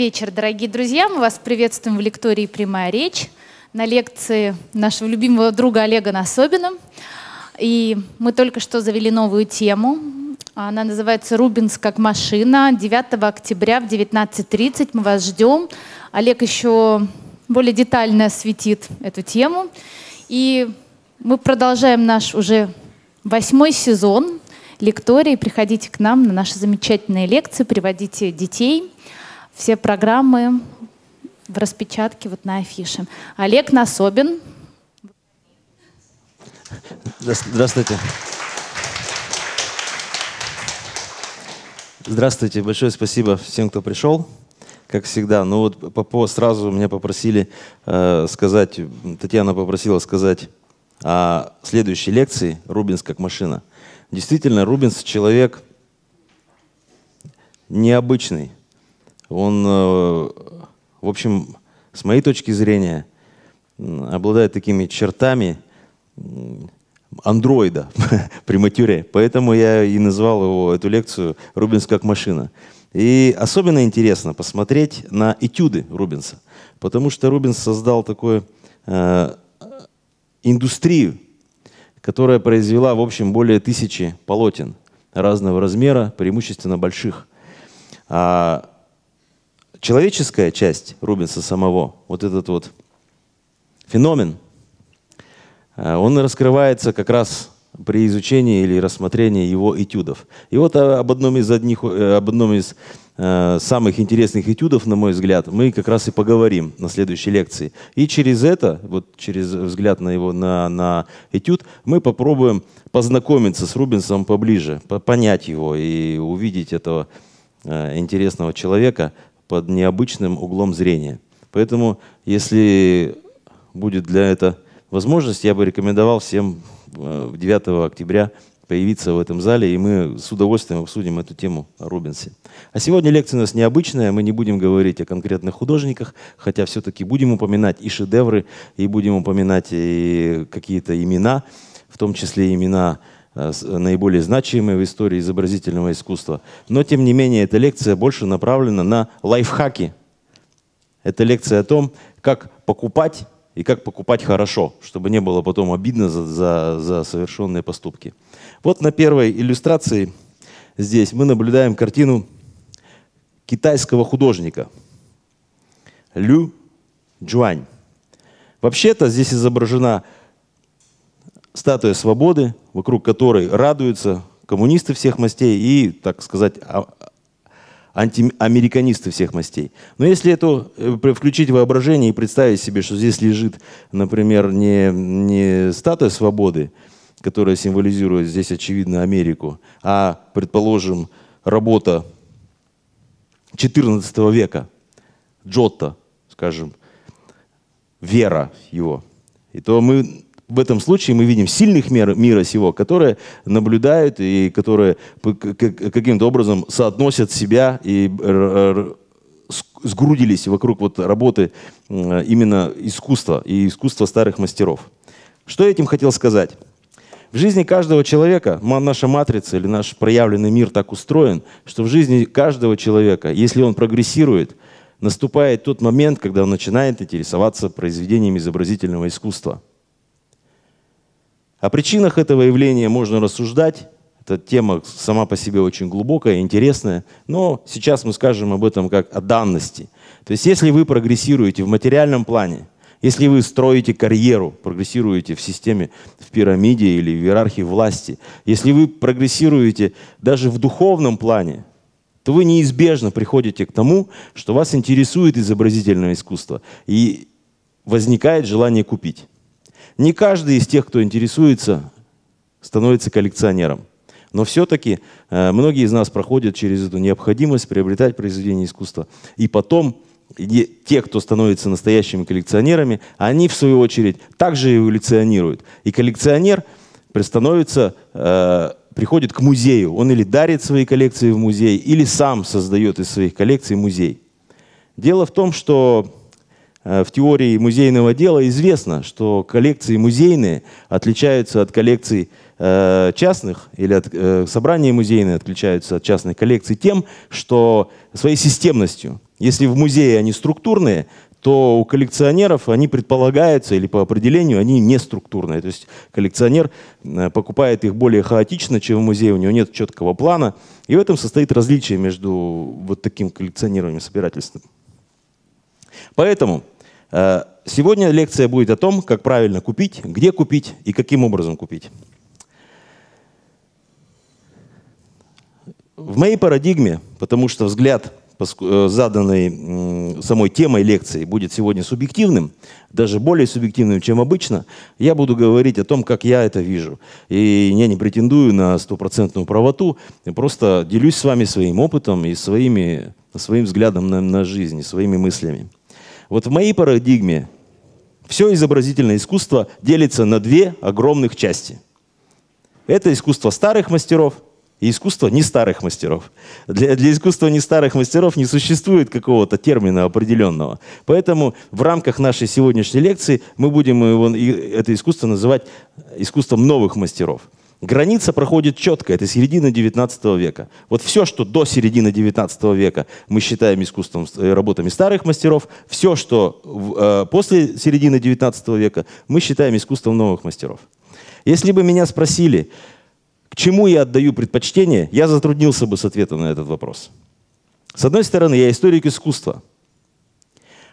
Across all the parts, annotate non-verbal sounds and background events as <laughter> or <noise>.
вечер, дорогие друзья. Мы вас приветствуем в лектории «Прямая речь» на лекции нашего любимого друга Олега Насобина. И мы только что завели новую тему. Она называется «Рубинс как машина». 9 октября в 19.30 мы вас ждем. Олег еще более детально осветит эту тему. И мы продолжаем наш уже восьмой сезон лектории. Приходите к нам на наши замечательные лекции, приводите детей все программы в распечатке вот на афише. Олег Насобин. Здравствуйте. Здравствуйте, большое спасибо всем, кто пришел, как всегда. Ну вот по, сразу меня попросили э, сказать, Татьяна попросила сказать о следующей лекции «Рубинс как машина». Действительно, Рубинс человек необычный, он, э, в общем, с моей точки зрения, обладает такими чертами андроида <laughs> при матюре. Поэтому я и назвал его, эту лекцию «Рубинс как машина». И особенно интересно посмотреть на этюды Рубинса, потому что Рубинс создал такую э, индустрию, которая произвела, в общем, более тысячи полотен разного размера, преимущественно больших. А человеческая часть Рубинса самого, вот этот вот феномен, э, он раскрывается как раз при изучении или рассмотрении его этюдов. И вот э, об одном из, одних, э, об одном из самых интересных этюдов, на мой взгляд, мы как раз и поговорим на следующей лекции. И через это, вот через взгляд на его на, на этюд, мы попробуем познакомиться с Рубинсом поближе, понять его и увидеть этого интересного человека под необычным углом зрения. Поэтому, если будет для этого возможность, я бы рекомендовал всем 9 э, октября появиться в этом зале, и мы с удовольствием обсудим эту тему о Рубинсе. А сегодня лекция у нас необычная, мы не будем говорить о конкретных художниках, хотя все-таки будем упоминать и шедевры, и будем упоминать и какие-то имена, в том числе имена Э, наиболее значимые в истории изобразительного искусства. Но, тем не менее, эта лекция больше направлена на лайфхаки. Это лекция о том, как покупать и как покупать хорошо, чтобы не было потом обидно за, за, за совершенные поступки. Вот на первой иллюстрации здесь мы наблюдаем картину китайского художника Лю Джуань. Вообще-то здесь изображена статуя свободы, вокруг которой радуются коммунисты всех мастей и, так сказать, а, антиамериканисты всех мастей. Но если это э, включить воображение и представить себе, что здесь лежит, например, не, не статуя свободы, которая символизирует здесь, очевидно, Америку, а, предположим, работа 14 века, Джотто, скажем, вера его, и то мы в этом случае мы видим сильных мер мира сего, которые наблюдают и которые каким-то образом соотносят себя и э, сгрудились вокруг вот работы э, именно искусства и искусства старых мастеров. Что я этим хотел сказать? В жизни каждого человека наша матрица или наш проявленный мир так устроен, что в жизни каждого человека, если он прогрессирует, наступает тот момент, когда он начинает интересоваться произведениями изобразительного искусства – о причинах этого явления можно рассуждать. Эта тема сама по себе очень глубокая, интересная, но сейчас мы скажем об этом как о данности. То есть если вы прогрессируете в материальном плане, если вы строите карьеру, прогрессируете в системе, в пирамиде или в иерархии власти, если вы прогрессируете даже в духовном плане, то вы неизбежно приходите к тому, что вас интересует изобразительное искусство, и возникает желание купить. Не каждый из тех, кто интересуется, становится коллекционером. Но все-таки э, многие из нас проходят через эту необходимость приобретать произведения искусства. И потом те, кто становится настоящими коллекционерами, они в свою очередь также эволюционируют. И коллекционер становится, э, приходит к музею. Он или дарит свои коллекции в музей, или сам создает из своих коллекций музей. Дело в том, что Э, в теории музейного дела известно, что коллекции музейные отличаются от коллекций э, частных или от, э, собрания музейные отличаются от частных коллекций тем, что своей системностью. Если в музее они структурные, то у коллекционеров они предполагаются или по определению они не структурные. То есть коллекционер покупает их более хаотично, чем в музее, у него нет четкого плана. И в этом состоит различие между вот таким коллекционированием и собирательством. Поэтому э, сегодня лекция будет о том, как правильно купить, где купить и каким образом купить. В моей парадигме, потому что взгляд, э, заданный самой темой лекции, будет сегодня субъективным, даже более субъективным, чем обычно, я буду говорить о том, как я это вижу. И я не претендую на стопроцентную правоту, просто делюсь с вами своим опытом и своими, своим взглядом на, на жизнь, своими мыслями. Вот в моей парадигме все изобразительное искусство делится на две огромных части. Это искусство старых мастеров и искусство не старых мастеров. Для, для искусства не старых мастеров не существует какого-то термина определенного. Поэтому в рамках нашей сегодняшней лекции мы будем его, это искусство называть искусством новых мастеров. Граница проходит четко, это середина 19 века. Вот все, что до середины 19 века мы считаем искусством, э, работами старых мастеров, все, что э, после середины 19 века мы считаем искусством новых мастеров. Если бы меня спросили, к чему я отдаю предпочтение, я затруднился бы с ответом на этот вопрос. С одной стороны, я историк искусства,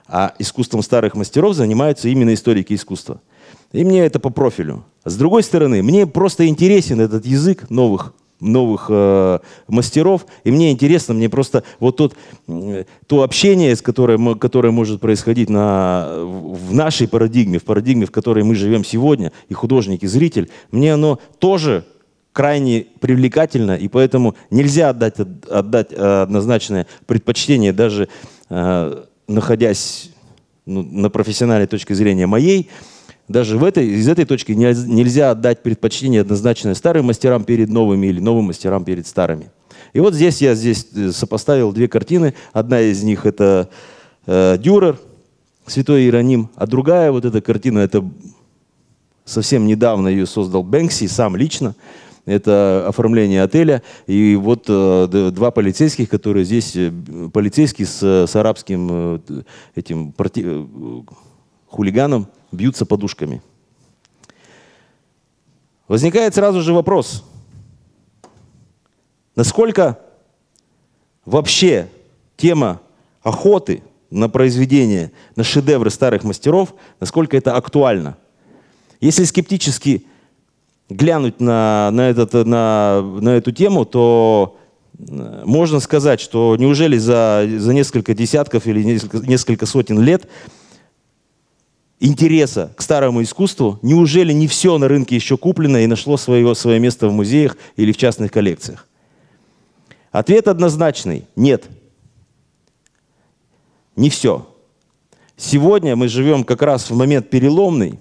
а искусством старых мастеров занимаются именно историки искусства – и мне это по профилю. С другой стороны, мне просто интересен этот язык новых новых э, мастеров, и мне интересно, мне просто вот тот, э, то общение, с которое, которое может происходить на, в нашей парадигме, в парадигме, в которой мы живем сегодня, и художник, и зритель, мне оно тоже крайне привлекательно, и поэтому нельзя отдать, отдать э, однозначное предпочтение, даже э, находясь ну, на профессиональной точке зрения моей, э, даже в этой, из этой точки нельзя отдать предпочтение однозначное старым мастерам перед новыми или новым мастерам перед старыми. И вот здесь я здесь э, сопоставил две картины. Одна из них это э, Дюрер, Святой Иероним, а другая вот эта картина, это совсем недавно ее создал Бэнкси, сам лично. Это оформление отеля. И вот э, два полицейских, которые здесь, э, полицейский с, с арабским э, этим проти, э, хулиганом, бьются подушками. Возникает сразу же вопрос, насколько вообще тема охоты на произведения, на шедевры старых мастеров, насколько это актуально. Если скептически глянуть на, на, этот, на, на эту тему, то э, можно сказать, что неужели за, за несколько десятков или несколько, несколько сотен лет интереса к старому искусству, неужели не все на рынке еще куплено и нашло свое, свое место в музеях или в частных коллекциях? Ответ однозначный – нет. Не все. Сегодня мы живем как раз в момент переломный,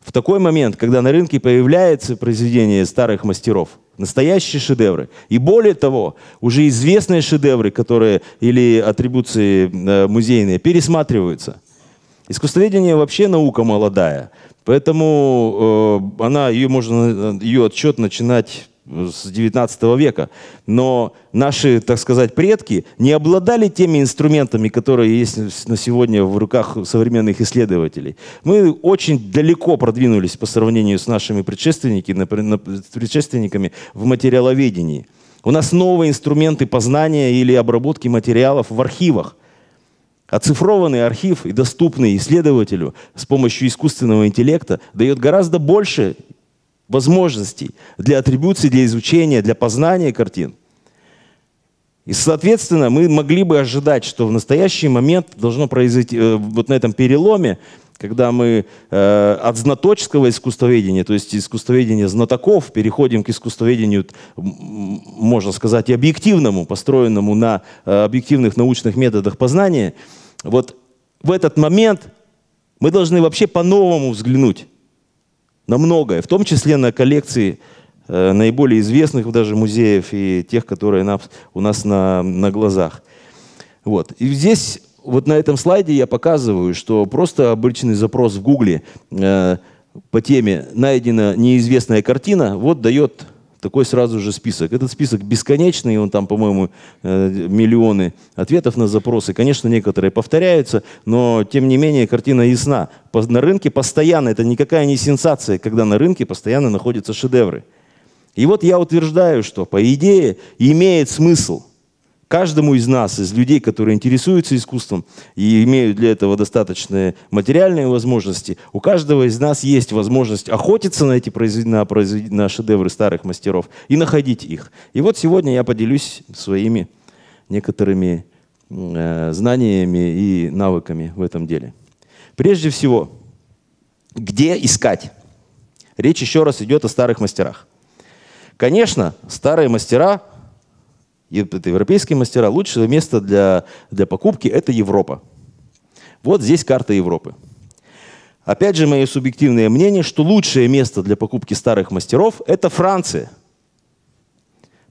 в такой момент, когда на рынке появляется произведение старых мастеров, настоящие шедевры. И более того, уже известные шедевры, которые или атрибуции э, музейные пересматриваются – Искусствоведение вообще наука молодая, поэтому э, она, ее, можно, ее отчет начинать э, с 19 века. Но наши, так сказать, предки не обладали теми инструментами, которые есть на сегодня в руках современных исследователей. Мы очень далеко продвинулись по сравнению с нашими предшественниками в материаловедении. У нас новые инструменты познания или обработки материалов в архивах. Оцифрованный архив и доступный исследователю с помощью искусственного интеллекта дает гораздо больше возможностей для атрибуции, для изучения, для познания картин. И, соответственно, мы могли бы ожидать, что в настоящий момент должно произойти э, вот на этом переломе, когда мы э, от знаточеского искусствоведения, то есть искусствоведения знатоков, переходим к искусствоведению, можно сказать, и объективному, построенному на э, объективных научных методах познания – вот в этот момент мы должны вообще по-новому взглянуть на многое, в том числе на коллекции э, наиболее известных даже музеев и тех, которые на, у нас на, на глазах. Вот. И здесь, вот на этом слайде я показываю, что просто обычный запрос в Гугле э, по теме «Найдена неизвестная картина» вот дает такой сразу же список. Этот список бесконечный, он там, по-моему, э, миллионы ответов на запросы. Конечно, некоторые повторяются, но тем не менее картина ясна. На рынке постоянно, это никакая не сенсация, когда на рынке постоянно находятся шедевры. И вот я утверждаю, что по идее имеет смысл – каждому из нас, из людей, которые интересуются искусством и имеют для этого достаточные материальные возможности, у каждого из нас есть возможность охотиться на эти произведения, на шедевры старых мастеров и находить их. И вот сегодня я поделюсь своими некоторыми э, знаниями и навыками в этом деле. Прежде всего, где искать? Речь еще раз идет о старых мастерах. Конечно, старые мастера это европейские мастера, лучшее место для, для покупки – это Европа. Вот здесь карта Европы. Опять же, мое субъективное мнение, что лучшее место для покупки старых мастеров – это Франция.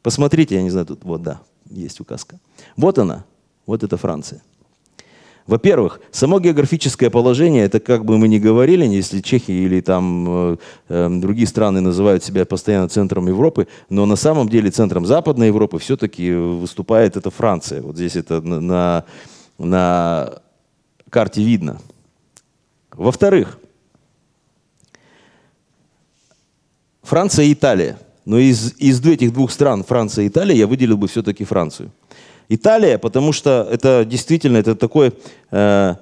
Посмотрите, я не знаю, тут вот, да, есть указка. Вот она, вот это Франция. Во-первых, само географическое положение, это как бы мы ни говорили, если Чехия или там э, эм, другие страны называют себя постоянно центром Европы, но на самом деле центром Западной Европы все-таки выступает это Франция. Вот здесь это на, на карте видно. Во-вторых, Франция и Италия. Но из, из этих двух стран, Франция и Италия, я выделил бы все-таки Францию. Италия, потому что это действительно это такой, э,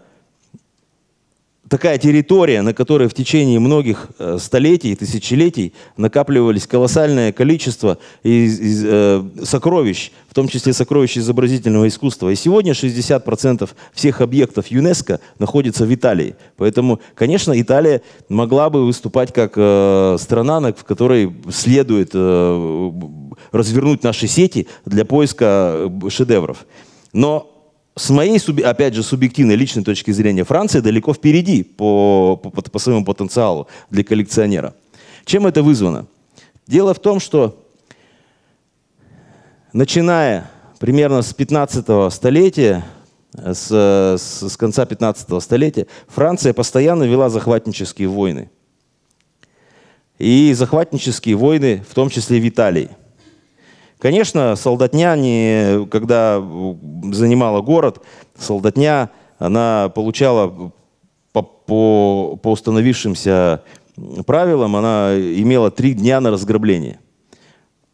такая территория, на которой в течение многих э, столетий, тысячелетий накапливались колоссальное количество из, из, э, сокровищ, в том числе сокровищ изобразительного искусства. И сегодня 60% всех объектов ЮНЕСКО находится в Италии. Поэтому, конечно, Италия могла бы выступать как э, страна, в которой следует... Э, развернуть наши сети для поиска э, шедевров. Но с моей, опять же, субъективной личной точки зрения, Франция далеко впереди по, по, по своему потенциалу для коллекционера. Чем это вызвано? Дело в том, что начиная примерно с 15 го столетия, э, с, с, с конца 15 го столетия, Франция постоянно вела захватнические войны. И захватнические войны, в том числе в Италии. Конечно, солдатня, не, когда занимала город, солдатня, она получала по, по, по установившимся правилам, она имела три дня на разграбление.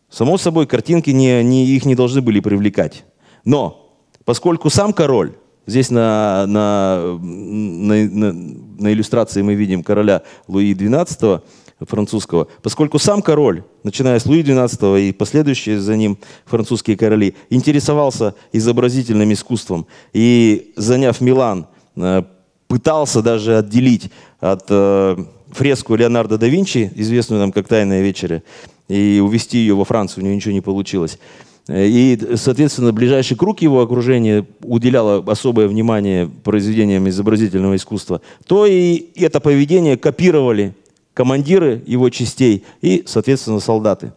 Само собой, картинки не, не, их не должны были привлекать. Но поскольку сам король, здесь на, на, на, на, на иллюстрации мы видим короля Луи XII, французского. Поскольку сам король, начиная с Луи XII и последующие за ним французские короли, интересовался изобразительным искусством и, заняв Милан, э, пытался даже отделить от э, фреску Леонардо да Винчи, известную нам как «Тайная вечеря», и увезти ее во Францию, у него ничего не получилось. И, соответственно, ближайший круг его окружения уделяло особое внимание произведениям изобразительного искусства, то и это поведение копировали командиры его частей и, соответственно, солдаты.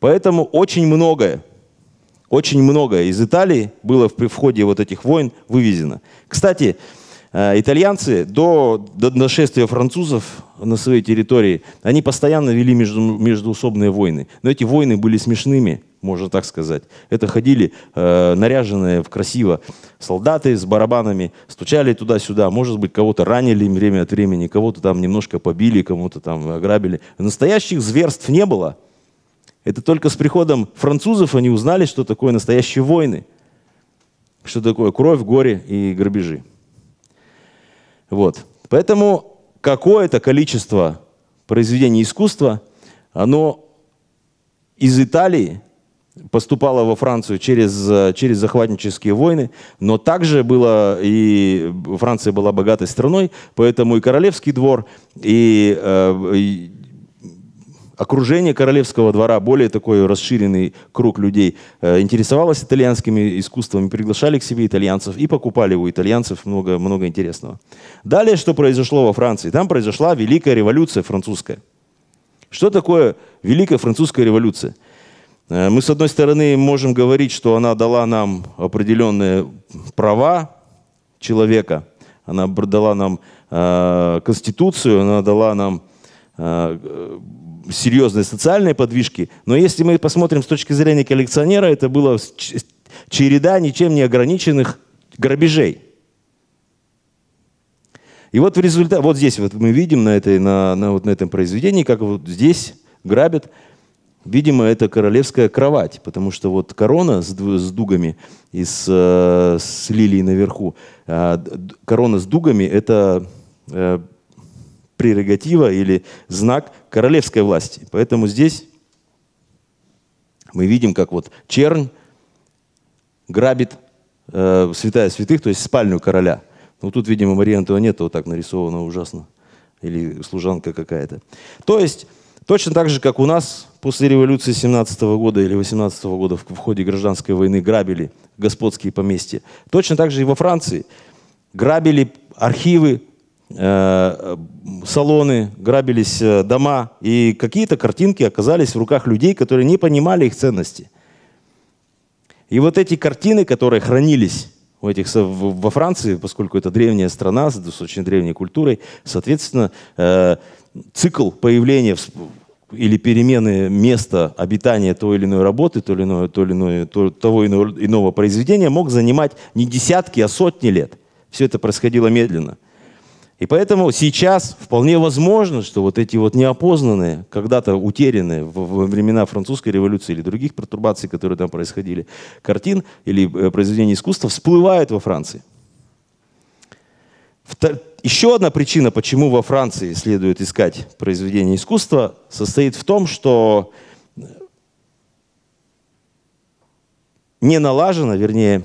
Поэтому очень многое, очень многое из Италии было при входе вот этих войн вывезено. Кстати, э, итальянцы до, до нашествия французов на своей территории, они постоянно вели между, междуусобные войны. Но эти войны были смешными, можно так сказать. Это ходили э, наряженные в красиво солдаты с барабанами, стучали туда-сюда, может быть, кого-то ранили время от времени, кого-то там немножко побили, кому-то там ограбили. Настоящих зверств не было. Это только с приходом французов они узнали, что такое настоящие войны, что такое кровь, горе и грабежи. Вот. Поэтому какое-то количество произведений искусства, оно из Италии – поступало во Францию через, э, через захватнические войны, но также было и Франция была богатой страной, поэтому и королевский двор, и, э, и окружение королевского двора, более такой расширенный круг людей, э, интересовалось итальянскими искусствами, приглашали к себе итальянцев и покупали у итальянцев много, много интересного. Далее, что произошло во Франции? Там произошла Великая революция французская. Что такое Великая французская революция? Э, мы, с одной стороны, можем говорить, что она дала нам определенные права человека, она дала нам э, конституцию, она дала нам э, э, серьезные социальные подвижки. Но если мы посмотрим с точки зрения коллекционера, это была череда ничем не ограниченных грабежей. И вот в результате, вот здесь вот мы видим на, этой, на, на, вот на этом произведении, как вот здесь грабят Видимо, это королевская кровать, потому что вот корона с, дугами и с, э, с лилией наверху, а, корона с дугами – это э, прерогатива или знак королевской власти. Поэтому здесь мы видим, как вот чернь грабит э, святая святых, то есть спальню короля. Ну тут, видимо, Мария Антуанетта вот так нарисована ужасно. Или служанка какая-то. То есть Точно так же, как у нас после революции 17 -го года или 18 -го года в ходе гражданской войны грабили господские поместья. Точно так же и во Франции грабили архивы, э, салоны, грабились э, дома, и какие-то картинки оказались в руках людей, которые не понимали их ценности. И вот эти картины, которые хранились у этих, во Франции, поскольку это древняя страна с очень древней культурой, соответственно, э, цикл появления или перемены места обитания той или иной работы, то или иное, то или иное, то, того иного, иного произведения мог занимать не десятки, а сотни лет. Все это происходило медленно. И поэтому сейчас вполне возможно, что вот эти вот неопознанные, когда-то утерянные во времена французской революции или других пертурбаций, которые там происходили, картин или э, произведений искусства всплывают во Франции. Еще одна причина, почему во Франции следует искать произведение искусства, состоит в том, что не налажено, вернее,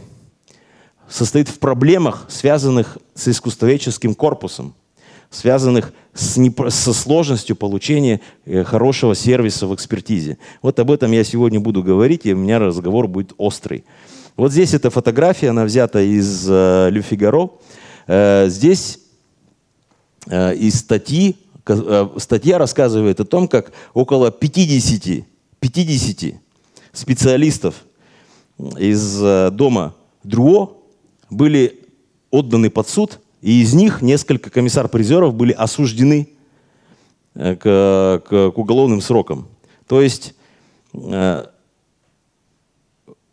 состоит в проблемах, связанных с искусствоведческим корпусом, связанных с непро... со сложностью получения э, хорошего сервиса в экспертизе. Вот об этом я сегодня буду говорить, и у меня разговор будет острый. Вот здесь эта фотография, она взята из э, «Лю Фигаро», Э, здесь э, из статьи, э, статья рассказывает о том, как около 50, 50 специалистов из дома Друо были отданы под суд, и из них несколько комиссар-призеров были осуждены к, к, к уголовным срокам. То есть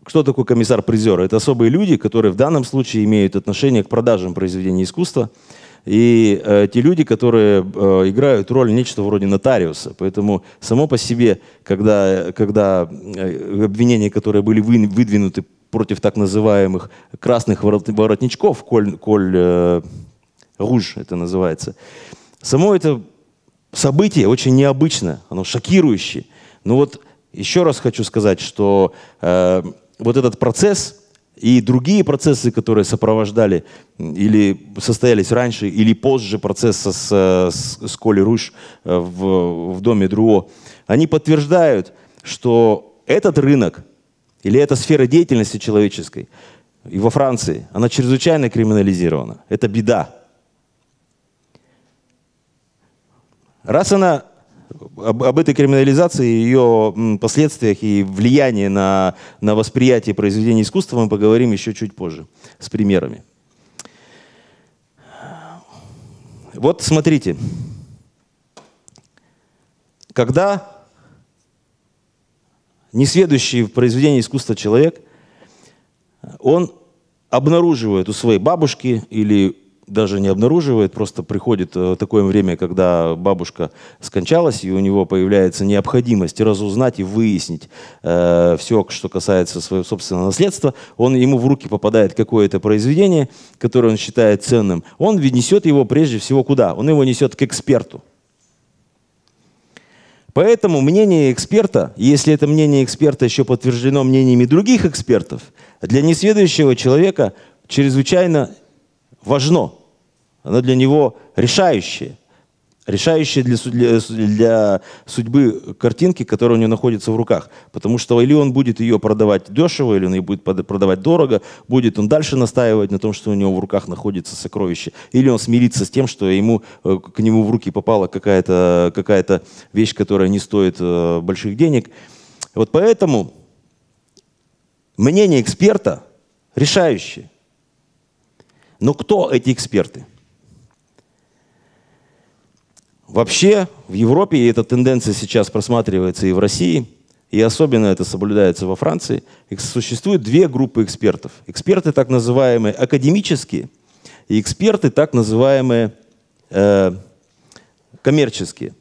кто такой комиссар-призер? Это особые люди, которые в данном случае имеют отношение к продажам произведений искусства. И э, те люди, которые э, играют роль нечто вроде нотариуса. Поэтому само по себе, когда, когда э, обвинения, которые были вы, выдвинуты против так называемых красных воротничков, коль, коль э, руж это называется, само это событие очень необычно, оно шокирующее. Но ну вот еще раз хочу сказать, что э, вот этот процесс и другие процессы, которые сопровождали или состоялись раньше, или позже процесса с, с, с Коли Руш э, в, в доме Друо, они подтверждают, что этот рынок или эта сфера деятельности человеческой и во Франции, она чрезвычайно криминализирована. Это беда. Раз она об, об этой криминализации, ее последствиях и влиянии на, на восприятие произведения искусства мы поговорим еще чуть позже с примерами. Вот смотрите, когда несведущий в произведении искусства человек, он обнаруживает у своей бабушки или даже не обнаруживает, просто приходит э, такое время, когда бабушка скончалась, и у него появляется необходимость разузнать и выяснить э, все, что касается своего собственного наследства. Он, ему в руки попадает какое-то произведение, которое он считает ценным. Он несет его прежде всего куда? Он его несет к эксперту. Поэтому мнение эксперта, если это мнение эксперта еще подтверждено мнениями других экспертов, для несведущего человека чрезвычайно важно, оно для него решающее, решающее для, для, для судьбы картинки, которая у него находится в руках. Потому что или он будет ее продавать дешево, или он ее будет продавать дорого, будет он дальше настаивать на том, что у него в руках находится сокровище, или он смирится с тем, что ему, э, к нему в руки попала какая-то какая, -то, какая -то вещь, которая не стоит э, больших денег. Вот поэтому мнение эксперта решающее. Но кто эти эксперты? Вообще в Европе, и эта тенденция сейчас просматривается и в России, и особенно это соблюдается во Франции, существует две группы экспертов. Эксперты так называемые академические и эксперты так называемые э, коммерческие.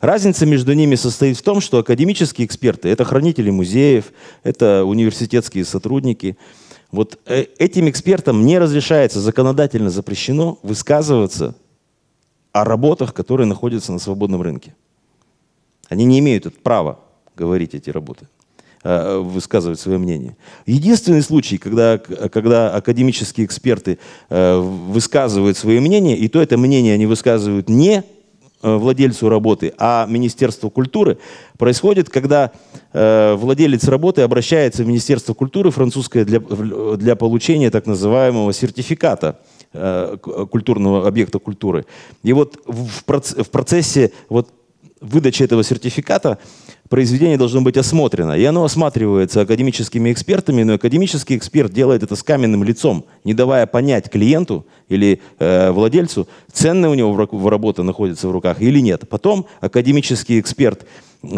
Разница между ними состоит в том, что академические эксперты — это хранители музеев, это университетские сотрудники — вот э, этим экспертам не разрешается, законодательно запрещено высказываться о работах, которые находятся на свободном рынке. Они не имеют права говорить эти работы, э, высказывать свое мнение. Единственный случай, когда, э, когда академические эксперты высказывают свое мнение, и то это мнение они высказывают не Э, владельцу работы, а Министерство культуры, происходит, когда э, владелец работы обращается в Министерство культуры французское для, для получения так называемого сертификата э, э, культурного объекта культуры. И вот в, в процессе вот выдачи этого сертификата произведение должно быть осмотрено. И оно осматривается академическими экспертами, но академический эксперт делает это с каменным лицом, не давая понять клиенту или э, владельцу, ценная у него в, работа находится в руках или нет. Потом академический эксперт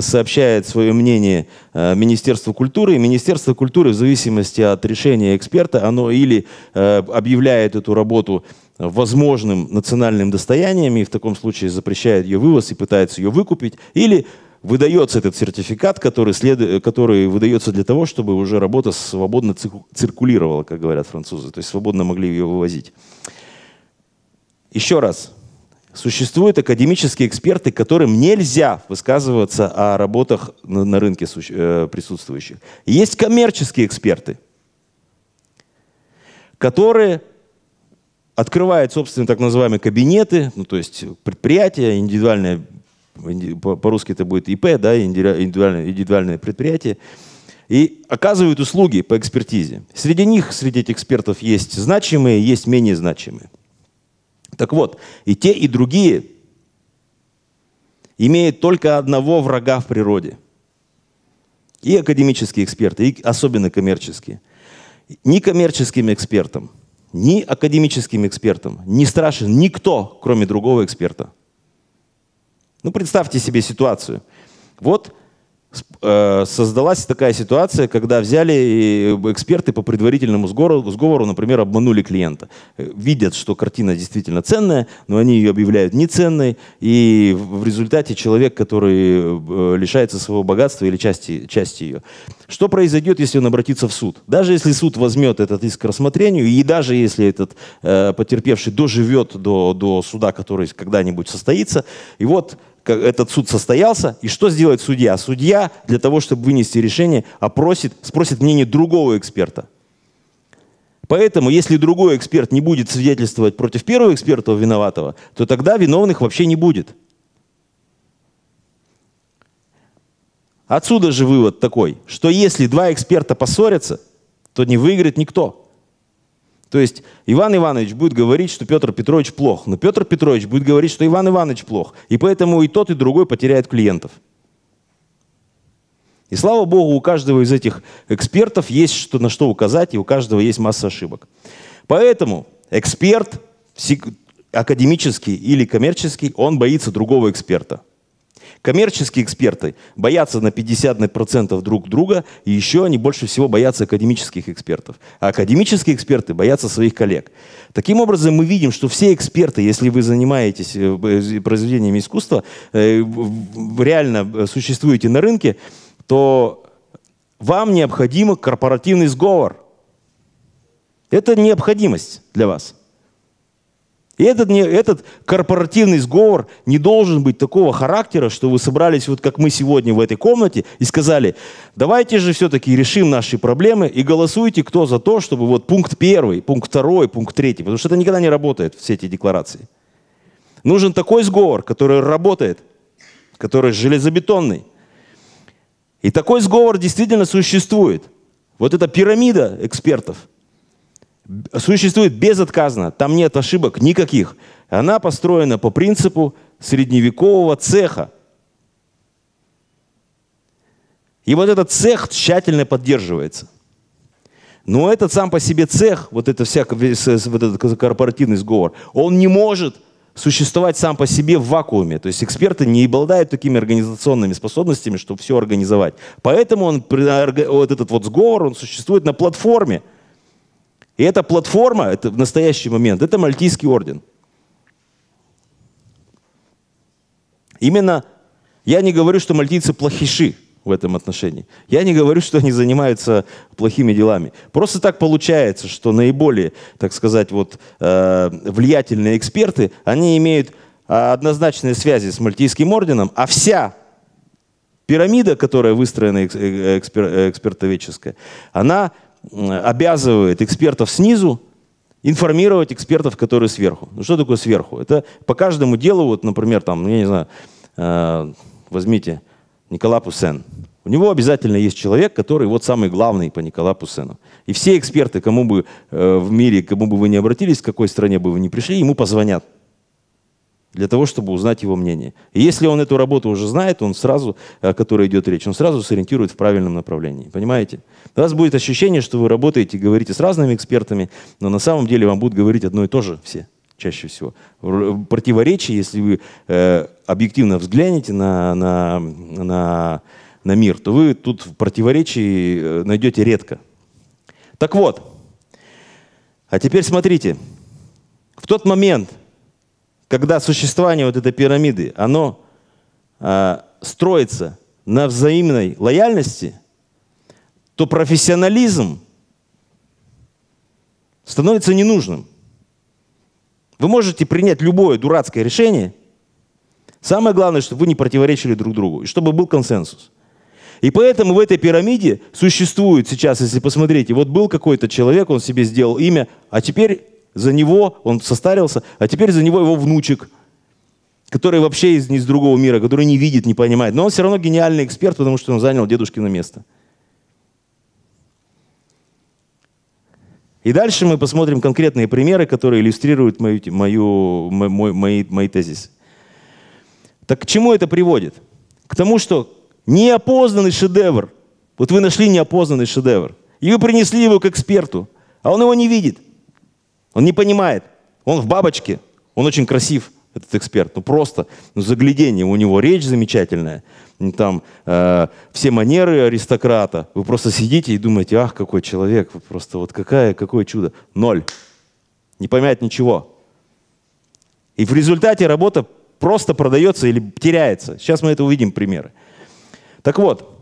сообщает свое мнение э, Министерству культуры, и Министерство культуры в зависимости от решения эксперта, оно или э, объявляет эту работу возможным национальным достоянием и в таком случае запрещает ее вывоз и пытается ее выкупить, или выдается этот сертификат, который, след... Э, который выдается для того, чтобы уже работа свободно циркулировала, как говорят французы, то есть свободно могли ее вывозить. Еще раз, существуют академические эксперты, которым нельзя высказываться о работах на, на рынке суще... Э, присутствующих. Есть коммерческие эксперты, которые открывают собственные так называемые кабинеты, ну, то есть предприятия, индивидуальные по-русски это будет ИП, да, индивидуальное, индивидуальное предприятие, и оказывают услуги по экспертизе. Среди них, среди этих экспертов есть значимые, есть менее значимые. Так вот, и те, и другие имеют только одного врага в природе. И академические эксперты, и особенно коммерческие. Ни коммерческим экспертам, ни академическим экспертам не страшен никто, кроме другого эксперта – ну, представьте себе ситуацию. Вот э, создалась такая ситуация, когда взяли э, эксперты по предварительному сговору, сговору, например, обманули клиента. Э, видят, что картина действительно ценная, но они ее объявляют неценной, и в результате человек, который э, лишается своего богатства или части, части ее. Что произойдет, если он обратится в суд? Даже если суд возьмет этот иск к рассмотрению, и даже если этот э, потерпевший доживет до, до суда, который когда-нибудь состоится, и вот этот суд состоялся, и что сделает судья? Судья для того, чтобы вынести решение, опросит, спросит мнение другого эксперта. Поэтому, если другой эксперт не будет свидетельствовать против первого эксперта виноватого, то тогда виновных вообще не будет. Отсюда же вывод такой, что если два эксперта поссорятся, то не выиграет никто. То есть Иван Иванович будет говорить, что Петр Петрович плох, но Петр Петрович будет говорить, что Иван Иванович плох, и поэтому и тот, и другой потеряют клиентов. И слава богу, у каждого из этих экспертов есть что, на что указать, и у каждого есть масса ошибок. Поэтому эксперт, академический или коммерческий, он боится другого эксперта – Коммерческие эксперты боятся на 50% друг друга, и еще они больше всего боятся академических экспертов. А академические эксперты боятся своих коллег. Таким образом, мы видим, что все эксперты, если вы занимаетесь э, э, произведениями искусства, э, реально существуете на рынке, то вам необходим корпоративный сговор. Это необходимость для вас. И этот, не, этот корпоративный сговор не должен быть такого характера, что вы собрались, вот как мы сегодня в этой комнате, и сказали, давайте же все-таки решим наши проблемы и голосуйте кто за то, чтобы вот пункт первый, пункт второй, пункт третий, потому что это никогда не работает, все эти декларации. Нужен такой сговор, который работает, который железобетонный. И такой сговор действительно существует. Вот эта пирамида экспертов – существует безотказно, там нет ошибок никаких. Она построена по принципу средневекового цеха. И вот этот цех тщательно поддерживается. Но этот сам по себе цех, вот, это вся, э, вот этот корпоративный сговор, он не может существовать сам по себе в вакууме. То есть эксперты не обладают такими организационными способностями, чтобы все организовать. Поэтому он, вот этот вот сговор, он существует на платформе – и эта платформа, это в настоящий момент, это Мальтийский орден. Именно я не говорю, что мальтийцы плохиши в этом отношении. Я не говорю, что они занимаются плохими делами. Просто так получается, что наиболее, так сказать, вот, э, влиятельные эксперты, они имеют э, однозначные связи с мальтийским орденом, а вся пирамида, которая выстроена э, экспер, э, экспертоведческая, она Э, обязывает экспертов снизу информировать экспертов, которые сверху. Ну что такое сверху? Это по каждому делу, вот, например, там, ну, я не знаю, э, возьмите Никола Пуссен. У него обязательно есть человек, который вот самый главный по Никола Пуссену. И все эксперты, кому бы э, в мире, кому бы вы ни обратились, к какой стране бы вы ни пришли, ему позвонят для того, чтобы узнать его мнение. И если он эту работу уже знает, он сразу, о которой идет речь, он сразу сориентирует в правильном направлении. Понимаете? У вас будет ощущение, что вы работаете, говорите с разными экспертами, но на самом деле вам будут говорить одно и то же все чаще всего. Противоречие, если вы э, объективно взглянете на, на, на, на мир, то вы тут в противоречии э, найдете редко. Так вот, а теперь смотрите. В тот момент, когда существование вот этой пирамиды, оно э, строится на взаимной лояльности, то профессионализм становится ненужным. Вы можете принять любое дурацкое решение. Самое главное, чтобы вы не противоречили друг другу, и чтобы был консенсус. И поэтому в этой пирамиде существует сейчас, если посмотрите, вот был какой-то человек, он себе сделал имя, а теперь за него он состарился, а теперь за него его внучек, который вообще из, из другого мира, который не видит, не понимает. Но он все равно гениальный эксперт, потому что он занял дедушкино место. И дальше мы посмотрим конкретные примеры, которые иллюстрируют мою, мою, мой, мои, мои тезисы. Так к чему это приводит? К тому, что неопознанный шедевр, вот вы нашли неопознанный шедевр, и вы принесли его к эксперту, а он его не видит – он не понимает. Он в бабочке. Он очень красив, этот эксперт. Ну просто ну, заглядение. У него речь замечательная. Ну, там э, все манеры аристократа. Вы просто сидите и думаете, ах, какой человек. Вы просто вот какая, какое чудо. Ноль. Не поймает ничего. И в результате работа просто продается или теряется. Сейчас мы это увидим примеры. Так вот,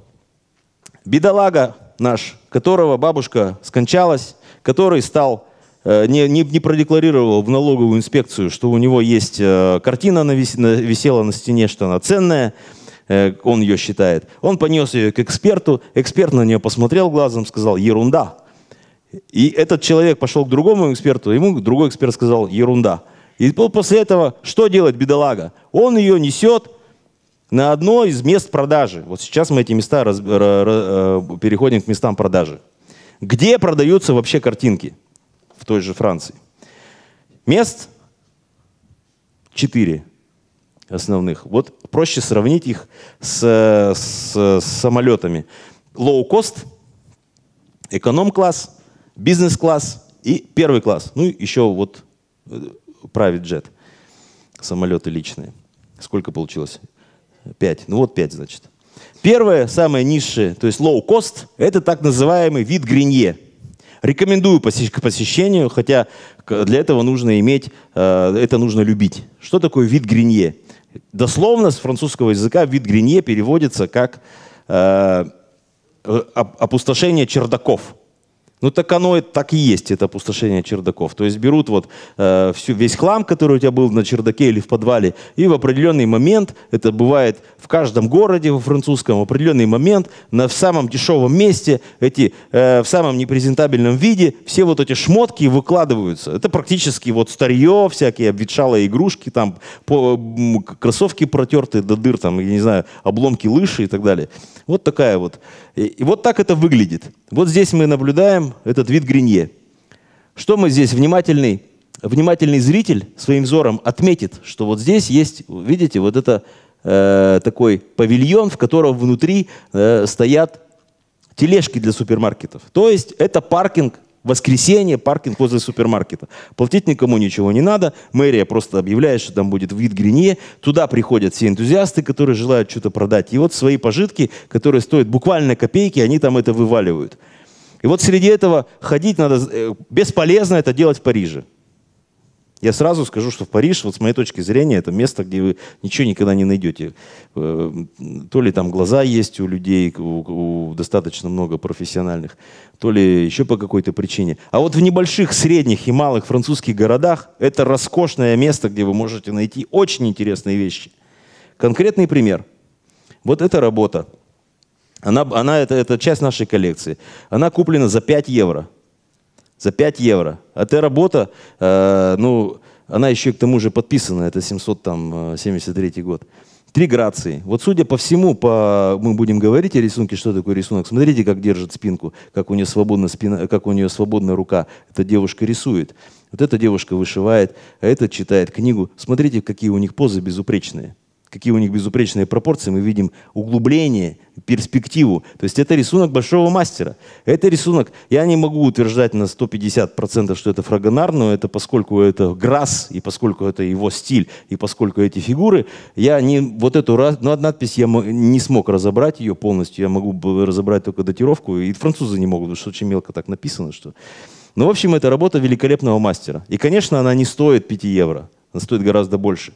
бедолага наш, которого бабушка скончалась, который стал Э, не, не, не продекларировал в налоговую инспекцию, что у него есть э, картина, она висела на стене, что она ценная, э, он ее считает. Он понес ее к эксперту, эксперт на нее посмотрел глазом, сказал «ерунда». И этот человек пошел к другому эксперту, ему другой эксперт сказал «ерунда». И после этого что делать бедолага? Он ее несет на одно из мест продажи. Вот сейчас мы эти места раз, р, р, переходим к местам продажи. Где продаются вообще картинки? в той же Франции. Мест четыре основных. Вот проще сравнить их с, с, с самолетами. Лоу-кост, эконом-класс, бизнес-класс и первый класс. Ну, еще вот э, private jet, самолеты личные. Сколько получилось? Пять. Ну вот пять, значит. Первое, самое низшее, то есть low cost, это так называемый вид гринье – Рекомендую к посещению, хотя для этого нужно иметь, э, это нужно любить. Что такое вид гринье? Дословно с французского языка вид гринье переводится как э, э, опустошение чердаков. Ну так оно и так и есть, это опустошение чердаков. То есть берут вот э, всю, весь хлам, который у тебя был на чердаке или в подвале, и в определенный момент, это бывает в каждом городе во французском, в определенный момент на, в самом дешевом месте, эти, э, в самом непрезентабельном виде, все вот эти шмотки выкладываются. Это практически вот старье, всякие обветшалые игрушки, там по, кроссовки протертые до дыр, там, я не знаю, обломки лыши и так далее. Вот такая вот. И, и вот так это выглядит. Вот здесь мы наблюдаем этот вид гринье. Что мы здесь? Внимательный, внимательный зритель своим взором отметит, что вот здесь есть, видите, вот это э, такой павильон, в котором внутри э, стоят тележки для супермаркетов. То есть это паркинг воскресенье, паркинг возле супермаркета. Платить никому ничего не надо. Мэрия просто объявляет, что там будет вид гринье. Туда приходят все энтузиасты, которые желают что-то продать. И вот свои пожитки, которые стоят буквально копейки, они там это вываливают. И вот среди этого ходить надо, э, бесполезно это делать в Париже. Я сразу скажу, что в Париж, вот с моей точки зрения, это место, где вы ничего никогда не найдете. Э, то ли там глаза есть у людей, у, у достаточно много профессиональных, то ли еще по какой-то причине. А вот в небольших, средних и малых французских городах это роскошное место, где вы можете найти очень интересные вещи. Конкретный пример. Вот эта работа – она, она это, это часть нашей коллекции. Она куплена за 5 евро. За 5 евро. А эта работа, э, ну, она еще к тому же подписана, это 773 э, год. Три грации. Вот судя по всему, по, мы будем говорить о рисунке, что такое рисунок. Смотрите, как держит спинку, как у нее свободная спина, как у нее свободная рука. Эта девушка рисует. Вот эта девушка вышивает, а эта читает книгу. Смотрите, какие у них позы безупречные какие у них безупречные пропорции, мы видим углубление, перспективу. То есть это рисунок большого мастера. Это рисунок, я не могу утверждать на 150%, что это Фрагонар, но это поскольку это Грас и поскольку это его стиль, и поскольку эти фигуры, я не, вот эту ну, надпись я не смог разобрать ее полностью, я могу разобрать только датировку, и французы не могут, потому что очень мелко так написано, что... Ну, в общем, это работа великолепного мастера. И, конечно, она не стоит 5 евро, она стоит гораздо больше.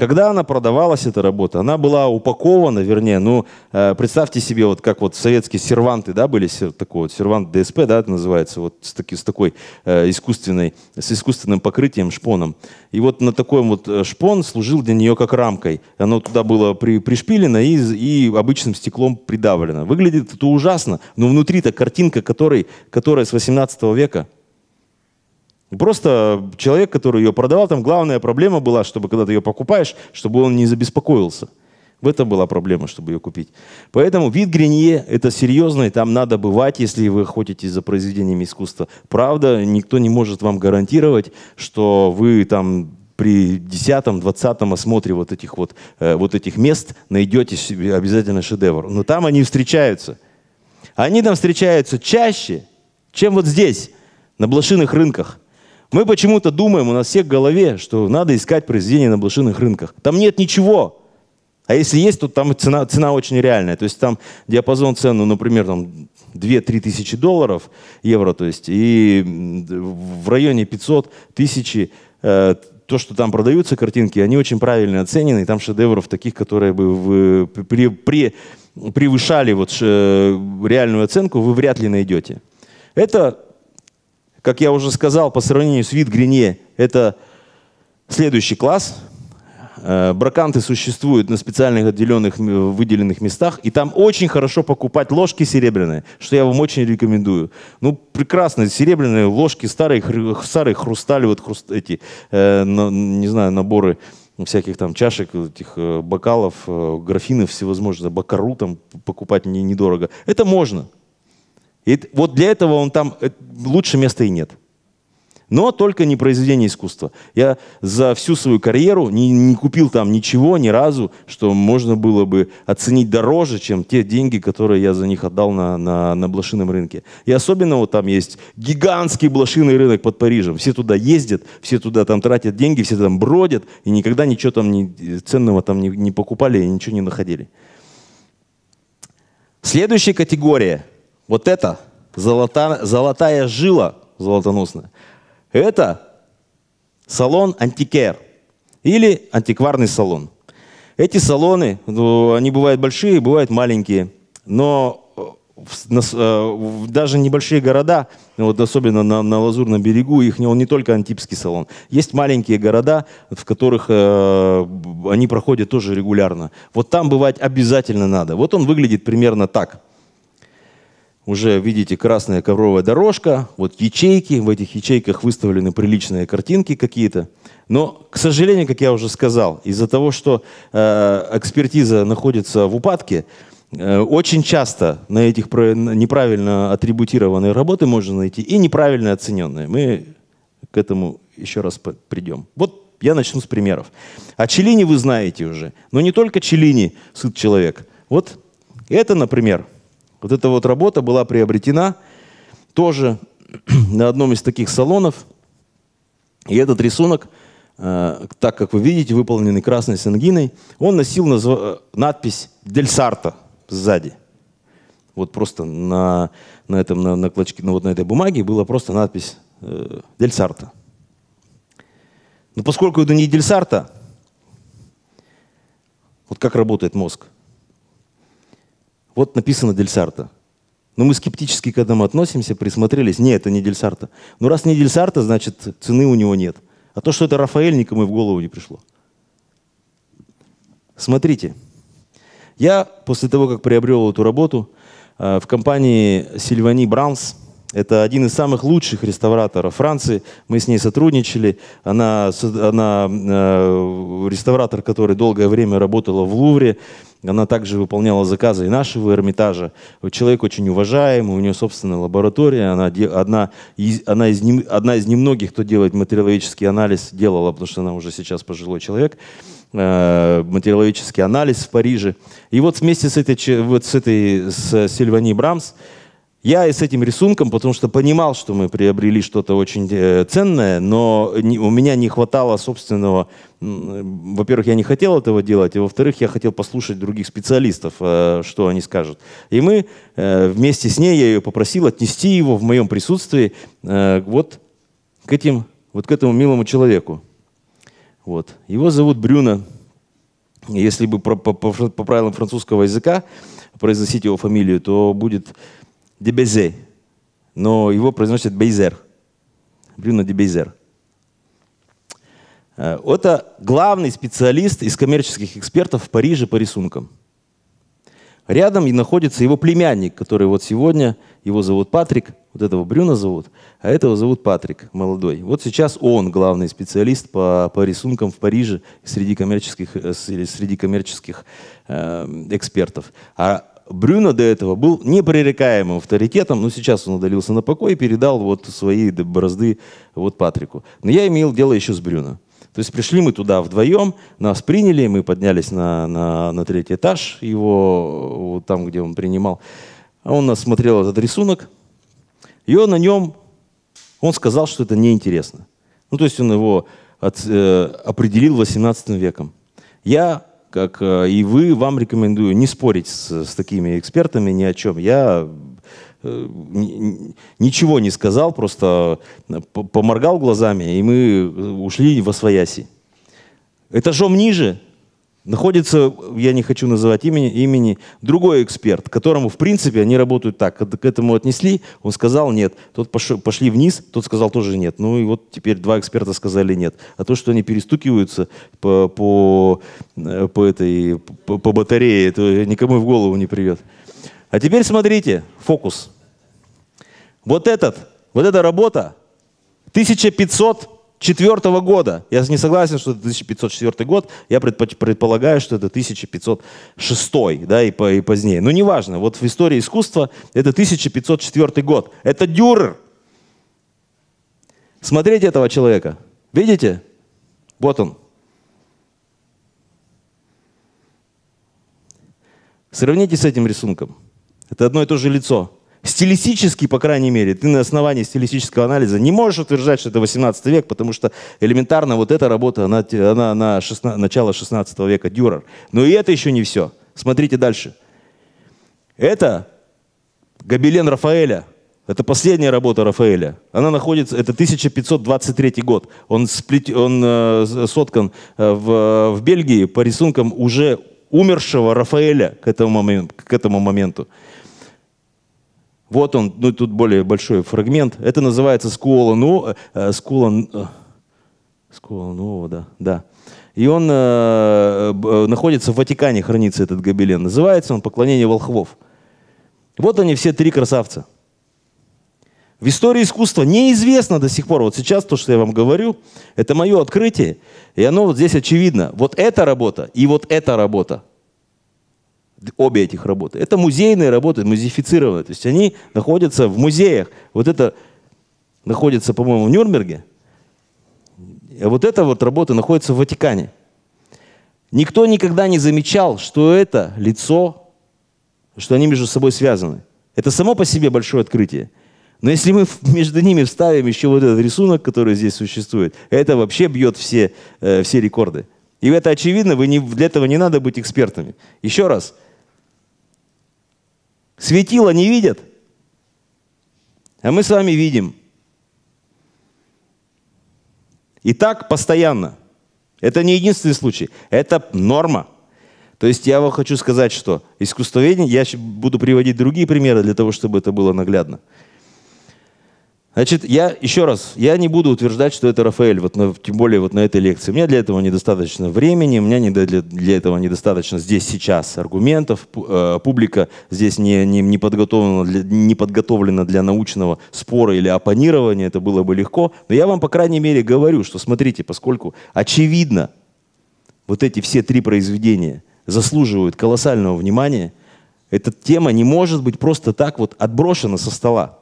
Когда она продавалась, эта работа, она была упакована, вернее, ну, э, представьте себе, вот как вот советские серванты, да, были, такой вот сервант ДСП, да, это называется, вот с, таки, с такой э, искусственной, с искусственным покрытием, шпоном. И вот на такой вот э, шпон служил для нее как рамкой. Оно туда было при, пришпилено и, и обычным стеклом придавлено. Выглядит это ужасно, но внутри-то картинка, которой, которая с 18 века, Просто человек, который ее продавал, там главная проблема была, чтобы когда ты ее покупаешь, чтобы он не забеспокоился. В этом была проблема, чтобы ее купить. Поэтому вид Гренье – это серьезно, и там надо бывать, если вы охотитесь за произведениями искусства. Правда, никто не может вам гарантировать, что вы там при 10-20 осмотре вот этих, вот, э, вот этих мест найдете себе обязательно шедевр. Но там они встречаются. Они там встречаются чаще, чем вот здесь, на блошиных рынках – мы почему-то думаем, у нас всех в голове, что надо искать произведения на блошиных рынках. Там нет ничего. А если есть, то там цена, цена очень реальная. То есть там диапазон цен, ну, например, там 2-3 тысячи долларов, евро, то есть, и в районе 500 тысяч э, то, что там продаются картинки, они очень правильно оценены, и там шедевров таких, которые бы вы при, при, превышали вот э, реальную оценку, вы вряд ли найдете. Это как я уже сказал, по сравнению с Витгрине, это следующий класс. Э, браканты существуют на специальных отделенных, э, выделенных местах, и там очень хорошо покупать ложки серебряные, что я вам очень рекомендую. Ну, прекрасно, серебряные ложки, старые, старые хрустали, вот хруст, эти, э, на, не знаю, наборы всяких там чашек, этих э, бокалов, графинов всевозможных, бакару там покупать недорого. Это можно, и вот для этого он там, э, лучше места и нет. Но только не произведение искусства. Я за всю свою карьеру не, не купил там ничего ни разу, что можно было бы оценить дороже, чем те деньги, которые я за них отдал на, на, на блошином рынке. И особенно вот там есть гигантский блошиный рынок под Парижем. Все туда ездят, все туда там тратят деньги, все там бродят, и никогда ничего там не, ценного там не, не покупали и ничего не находили. Следующая категория – вот это золота, золотая жила золотоносная. Это салон антикер или антикварный салон. Эти салоны, ну, они бывают большие, бывают маленькие, но э, э, даже небольшие города, вот особенно на, на Лазурном берегу, их не он не только антипский салон. Есть маленькие города, в которых э, они проходят тоже регулярно. Вот там бывать обязательно надо. Вот он выглядит примерно так уже видите красная ковровая дорожка, вот ячейки, в этих ячейках выставлены приличные картинки какие-то. Но, к сожалению, как я уже сказал, из-за того, что э, экспертиза находится в упадке, э, очень часто на этих неправильно атрибутированные работы можно найти и неправильно оцененные. Мы к этому еще раз придем. Вот я начну с примеров. О а Челине вы знаете уже, но не только Челине сыт человек. Вот это, например, вот эта вот работа была приобретена тоже <clears throat> на одном из таких салонов. И этот рисунок, э, так как вы видите, выполненный красной сангиной, он носил назва- э, надпись «Дель Сарта» сзади. Вот просто на, на, этом, на, на, клочке, ну, вот на этой бумаге была просто надпись э, «Дель Сарта». Но поскольку это не Дель Сарта, вот как работает мозг – вот написано Дельсарта. Но мы скептически к этому относимся, присмотрелись. Нет, это не Дельсарта. Но ну, раз не Дельсарта, значит цены у него нет. А то, что это Рафаэль, никому и в голову не пришло. Смотрите, я после того, как приобрел эту работу, э, в компании Сильвани Бранс – это один из самых лучших реставраторов Франции. Мы с ней сотрудничали. Она, она э, реставратор, который долгое время работала в Лувре. Она также выполняла заказы и нашего Эрмитажа. Человек очень уважаемый, у нее собственная лаборатория. Она, одна, из, она из, одна из немногих, кто делает материаловический анализ, делала, потому что она уже сейчас пожилой человек э, материаловический анализ в Париже. И вот вместе с этой, вот с этой с Сильвани Брамс я и с этим рисунком, потому что понимал, что мы приобрели что-то очень э, ценное, но у меня не хватало собственного... Э, во-первых, я не хотел этого делать, и во-вторых, я хотел послушать других специалистов, э, что они скажут. И мы вместе с ней, я ее попросил отнести его в моем присутствии вот, к этим, вот к этому милому человеку. Вот. Его зовут Брюно. Если бы по, по, по правилам французского языка произносить его фамилию, то будет Дебезе, но его произносят Бейзер, Брюно Дебейзер. Э, это главный специалист из коммерческих экспертов в Париже по рисункам. Рядом и находится его племянник, который вот сегодня, его зовут Патрик, вот этого Брюна зовут, а этого зовут Патрик, молодой. Вот сейчас он главный специалист по, по рисункам в Париже среди коммерческих, э, среди коммерческих э, экспертов. А Брюно до этого был непререкаемым авторитетом, но сейчас он удалился на покой и передал вот свои борозды вот Патрику. Но я имел дело еще с Брюно. То есть пришли мы туда вдвоем, нас приняли, мы поднялись на, на, на третий этаж его, вот там, где он принимал. А он нас смотрел этот рисунок, и он на нем, он сказал, что это неинтересно. Ну, то есть он его от, э, определил 18 веком. Я как э, и вы, вам рекомендую не спорить с, с такими экспертами ни о чем. Я э, ничего не сказал, просто э, поморгал глазами, и мы ушли во свояси. Этажом ниже Находится, я не хочу называть имени, имени, другой эксперт, которому, в принципе, они работают так. К этому отнесли, он сказал нет. Тот пошел, пошли вниз, тот сказал тоже нет. Ну и вот теперь два эксперта сказали нет. А то, что они перестукиваются по, по, э, по, этой, по, по батарее, это никому в голову не придет. А теперь смотрите, фокус. Вот этот, вот эта работа, 1500 1504 года. Я не согласен, что это 1504 год. Я предполагаю, что это 1506 да, и, по, и позднее. Но неважно. Вот в истории искусства это 1504 год. Это Дюрер. Смотрите этого человека. Видите? Вот он. Сравните с этим рисунком. Это одно и то же лицо стилистически, по крайней мере, ты на основании стилистического анализа не можешь утверждать, что это 18 век, потому что элементарно вот эта работа, она, она на 16, начало 16 века, Дюрер. Но и это еще не все. Смотрите дальше. Это гобелен Рафаэля. Это последняя работа Рафаэля. Она находится, это 1523 год. Он, сплет, он э, соткан э, в, в Бельгии по рисункам уже умершего Рафаэля к этому, момент, к этому моменту. Вот он, ну тут более большой фрагмент. Это называется скула ну, скула, скула нового, да, да. И он э, э, э, находится в Ватикане, хранится этот гобелен. Называется он «Поклонение волхвов». Вот они все три красавца. В истории искусства неизвестно до сих пор, вот сейчас то, что я вам говорю, это мое открытие, и оно вот здесь очевидно. Вот эта работа и вот эта работа – обе этих работы. Это музейные работы, музеифицированные. То есть они находятся в музеях. Вот это находится, по-моему, в Нюрнберге. А вот эта вот работа находится в Ватикане. Никто никогда не замечал, что это лицо, что они между собой связаны. Это само по себе большое открытие. Но если мы <laughs> между ними вставим еще вот этот рисунок, который здесь существует, это вообще бьет все, э, все рекорды. И это очевидно, вы не, для этого не надо быть экспертами. Еще раз, Светило не видят, а мы с вами видим. И так постоянно. Это не единственный случай, это норма. То есть я вам хочу сказать, что искусствоведение, я буду приводить другие примеры для того, чтобы это было наглядно. Значит, я еще раз, я не буду утверждать, что это Рафаэль, вот на, тем более вот на этой лекции. У меня для этого недостаточно времени, у меня не, для, для этого недостаточно здесь сейчас аргументов. Э, публика здесь не, не, не, подготовлена для, не подготовлена для научного спора или оппонирования, это было бы легко. Но я вам, по крайней мере, говорю, что смотрите, поскольку очевидно, вот эти все три произведения заслуживают колоссального внимания, эта тема не может быть просто так вот отброшена со стола.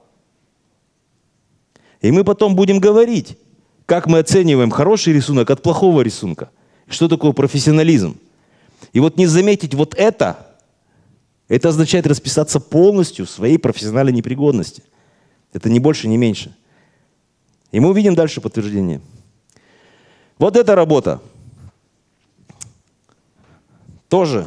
И мы потом будем говорить, как мы оцениваем хороший рисунок от плохого рисунка. Что такое профессионализм? И вот не заметить вот это, это означает расписаться полностью в своей профессиональной непригодности. Это не больше, не меньше. И мы увидим дальше подтверждение. Вот эта работа. Тоже,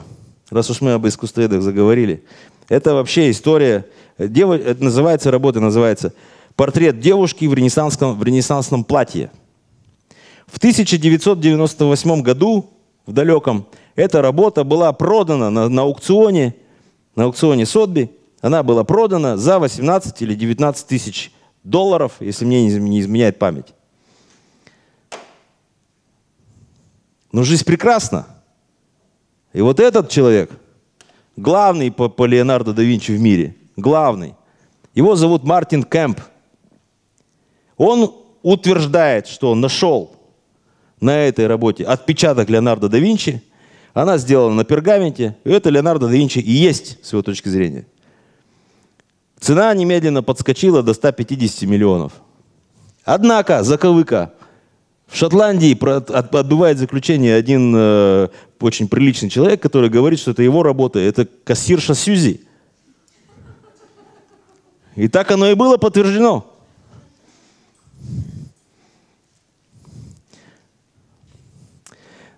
раз уж мы об искусствоведах заговорили, это вообще история, дев... это называется, работа называется Портрет девушки в ренессансном, в ренессансном платье. В 1998 году, в далеком, эта работа была продана на, на аукционе, на аукционе Сотби. Она была продана за 18 или 19 тысяч долларов, если мне не изменяет память. Но жизнь прекрасна. И вот этот человек, главный по, по Леонардо да Винчи в мире, главный, его зовут Мартин Кэмп. Он утверждает, что нашел на этой работе отпечаток Леонардо да Винчи. Она сделана на пергаменте. это Леонардо да Винчи и есть, с его точки зрения. Цена немедленно подскочила до 150 миллионов. Однако, заковыка, в Шотландии отбывает заключение один э, очень приличный человек, который говорит, что это его работа, это кассирша Сьюзи. И так оно и было подтверждено.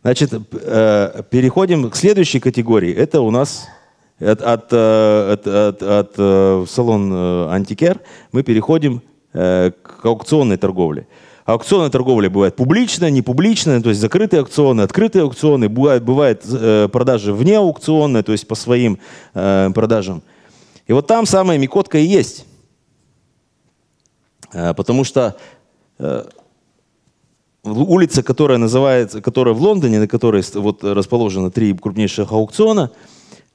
Значит, э, переходим к следующей категории. Это у нас от, от, э, от, от, от э, салон антикер мы переходим к аукционной торговле. Аукционная торговля бывает публичная, непубличная, то есть закрытые аукционы, открытые аукционы, бывают, бывают продажи вне аукционные, то есть по своим продажам. И вот там самая Микотка и есть. Э, потому что э, улица, которая называется, которая в Лондоне, на которой вот расположено три крупнейших аукциона,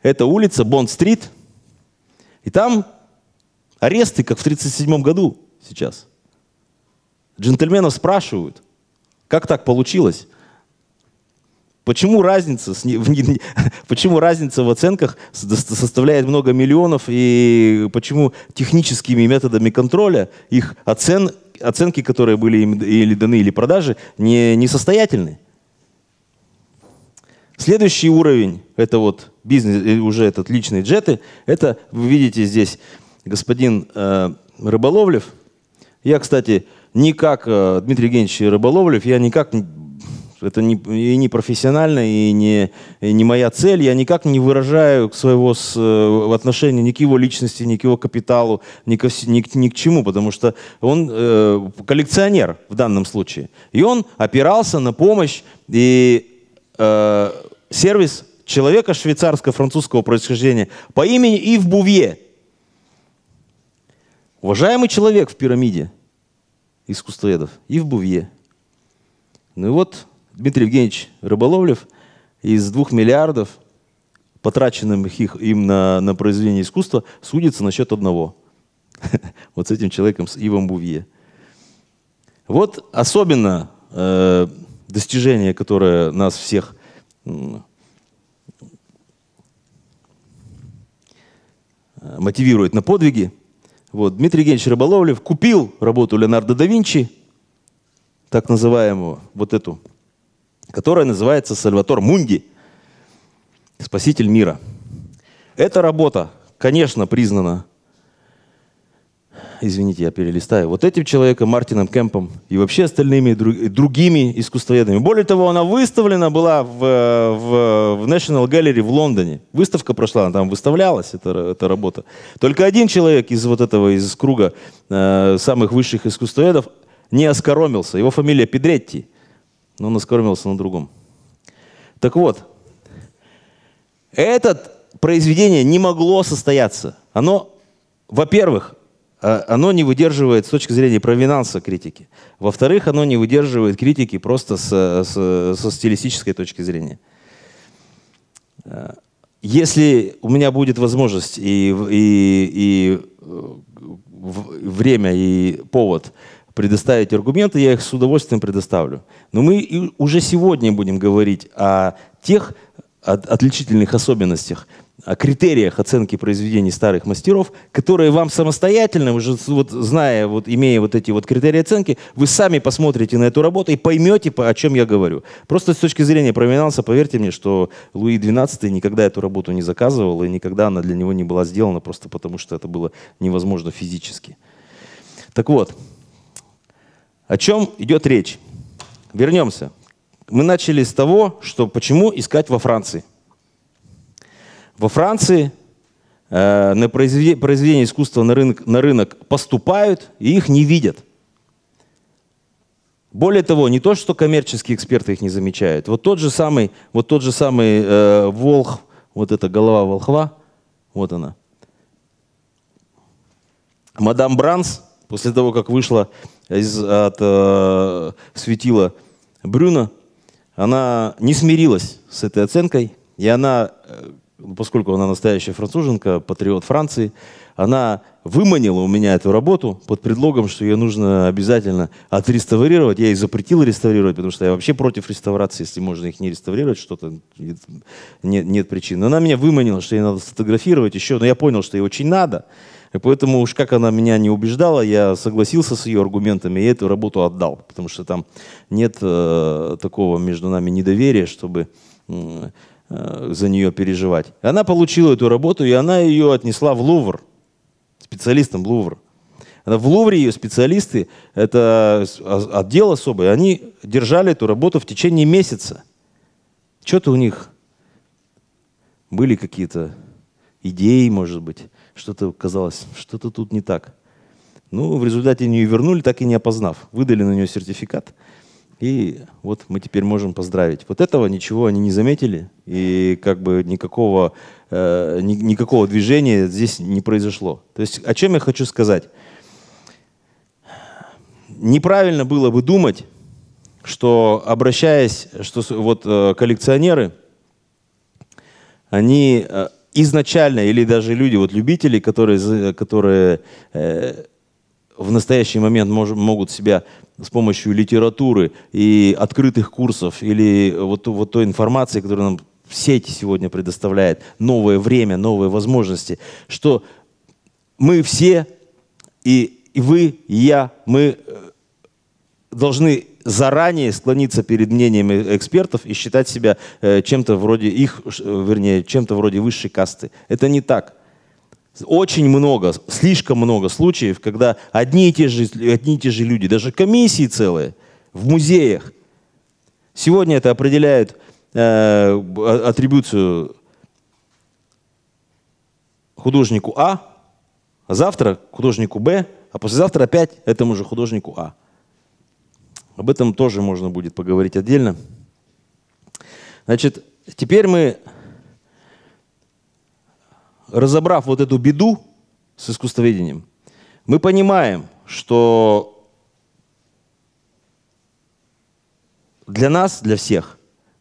это улица Бонд-стрит. И там аресты, как в 1937 году сейчас. Джентльменов спрашивают, как так получилось? Почему разница, с, в, <laughs> почему разница в оценках составляет много миллионов и почему техническими методами контроля их оцен, оценки, которые были им или даны, или продажи, не, несостоятельны? Следующий уровень, это вот бизнес, э, уже этот личный джеты, это вы видите здесь господин э, Рыболовлев. Я, кстати, никак, э, Дмитрий Евгеньевич Рыболовлев, я никак это не, и не профессионально, и не, и не моя цель. Я никак не выражаю своего с, э, отношении ни к его личности, ни к его капиталу, ни к, ни, ни к чему, потому что он э, коллекционер в данном случае. И он опирался на помощь и э, сервис человека швейцарско-французского происхождения по имени Ив Бувье. Уважаемый человек в пирамиде искусствоведов, Ив Бувье. Ну и вот Дмитрий Евгеньевич Рыболовлев из двух миллиардов, потраченных их, им на, на произведение искусства, судится насчет одного. <laughs> Вот с этим человеком, с Ивом Бувье. Вот особенно э, достижение, которое нас всех мотивирует на подвиги. Вот. Дмитрий Евгеньевич Рыболовлев купил работу Леонардо да Винчи, так называемую, вот эту которая называется «Сальватор Мунди. Спаситель мира». Эта работа, конечно, признана, извините, я перелистаю, вот этим человеком, Мартином Кэмпом и вообще остальными другими искусствоведами. Более того, она выставлена была в, в, в National Gallery в Лондоне. Выставка прошла, она там выставлялась, эта, эта работа. Только один человек из вот этого, из круга э, самых высших искусствоведов не оскоромился. Его фамилия Педретти но он оскорбился на другом. Так вот, это произведение не могло состояться. Оно, во-первых, а, оно не выдерживает с точки зрения провинанса критики. Во-вторых, оно не выдерживает критики просто со, со, со стилистической точки зрения. А, если у меня будет возможность и, и, и э, время и повод предоставить аргументы, я их с удовольствием предоставлю. Но мы уже сегодня будем говорить о тех отличительных особенностях, о критериях оценки произведений старых мастеров, которые вам самостоятельно, уже вот зная, вот имея вот эти вот критерии оценки, вы сами посмотрите на эту работу и поймете, о чем я говорю. Просто с точки зрения провинанса, поверьте мне, что Луи XII никогда эту работу не заказывал, и никогда она для него не была сделана, просто потому что это было невозможно физически. Так вот, о чем идет речь? Вернемся. Мы начали с того, что почему искать во Франции. Во Франции э, на произведение, произведения искусства на рынок, на рынок поступают и их не видят. Более того, не то, что коммерческие эксперты их не замечают. Вот тот же самый, вот тот же самый э, волх, вот эта голова волхва, вот она. Мадам Бранс, после того, как вышла из, от э, светила Брюна, она не смирилась с этой оценкой, и она, э, ну, поскольку она настоящая француженка, патриот Франции, она выманила у меня эту работу под предлогом, что ее нужно обязательно отреставрировать. Я ей запретил реставрировать, потому что я вообще против реставрации, если можно их не реставрировать, что-то нет, нет причин. Но она меня выманила, что ей надо сфотографировать еще, но я понял, что ей очень надо. И поэтому уж как она меня не убеждала, я согласился с ее аргументами и эту работу отдал, потому что там нет э, такого между нами недоверия, чтобы э, за нее переживать. Она получила эту работу, и она ее отнесла в Лувр, специалистам Лувр. В Лувре ее специалисты, это а, отдел особый, они держали эту работу в течение месяца. Что-то у них были какие-то идеи, может быть, что-то казалось, что-то тут не так. Ну, в результате не вернули, так и не опознав. Выдали на нее сертификат. И вот мы теперь можем поздравить. Вот этого ничего они не заметили, и как бы никакого, э, ни, никакого движения здесь не произошло. То есть о чем я хочу сказать? Неправильно было бы думать, что обращаясь, что вот э, коллекционеры, они э, изначально, или даже люди, вот любители, которые, которые э, в настоящий момент мож, могут себя с помощью литературы и открытых курсов, или вот, вот той информации, которую нам сеть сегодня предоставляет, новое время, новые возможности, что мы все, и, и вы, и я, мы э, должны заранее склониться перед мнениями экспертов и считать себя э, чем-то вроде их, э, вернее, чем-то вроде высшей касты. Это не так. Очень много, слишком много случаев, когда одни и те же, одни и те же люди, даже комиссии целые в музеях, сегодня это определяет э, а, атрибуцию художнику А, а завтра художнику Б, а послезавтра опять этому же художнику А. Об этом тоже можно будет поговорить отдельно. Значит, теперь мы, разобрав вот эту беду с искусствоведением, мы понимаем, что для нас, для всех,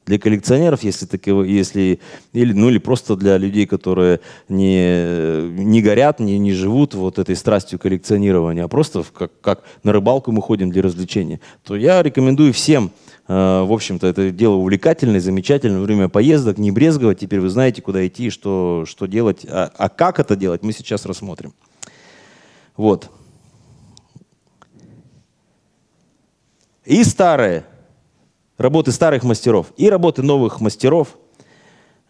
для коллекционеров, если такого, если, или, ну, или просто для людей, которые не, не горят, не, не живут вот этой страстью коллекционирования, а просто как, как на рыбалку мы ходим для развлечения, то я рекомендую всем э, в общем-то, это дело увлекательное, замечательное, время поездок, не брезговать, теперь вы знаете, куда идти, что, что делать, а, а как это делать, мы сейчас рассмотрим. Вот. И старое работы старых мастеров и работы новых мастеров,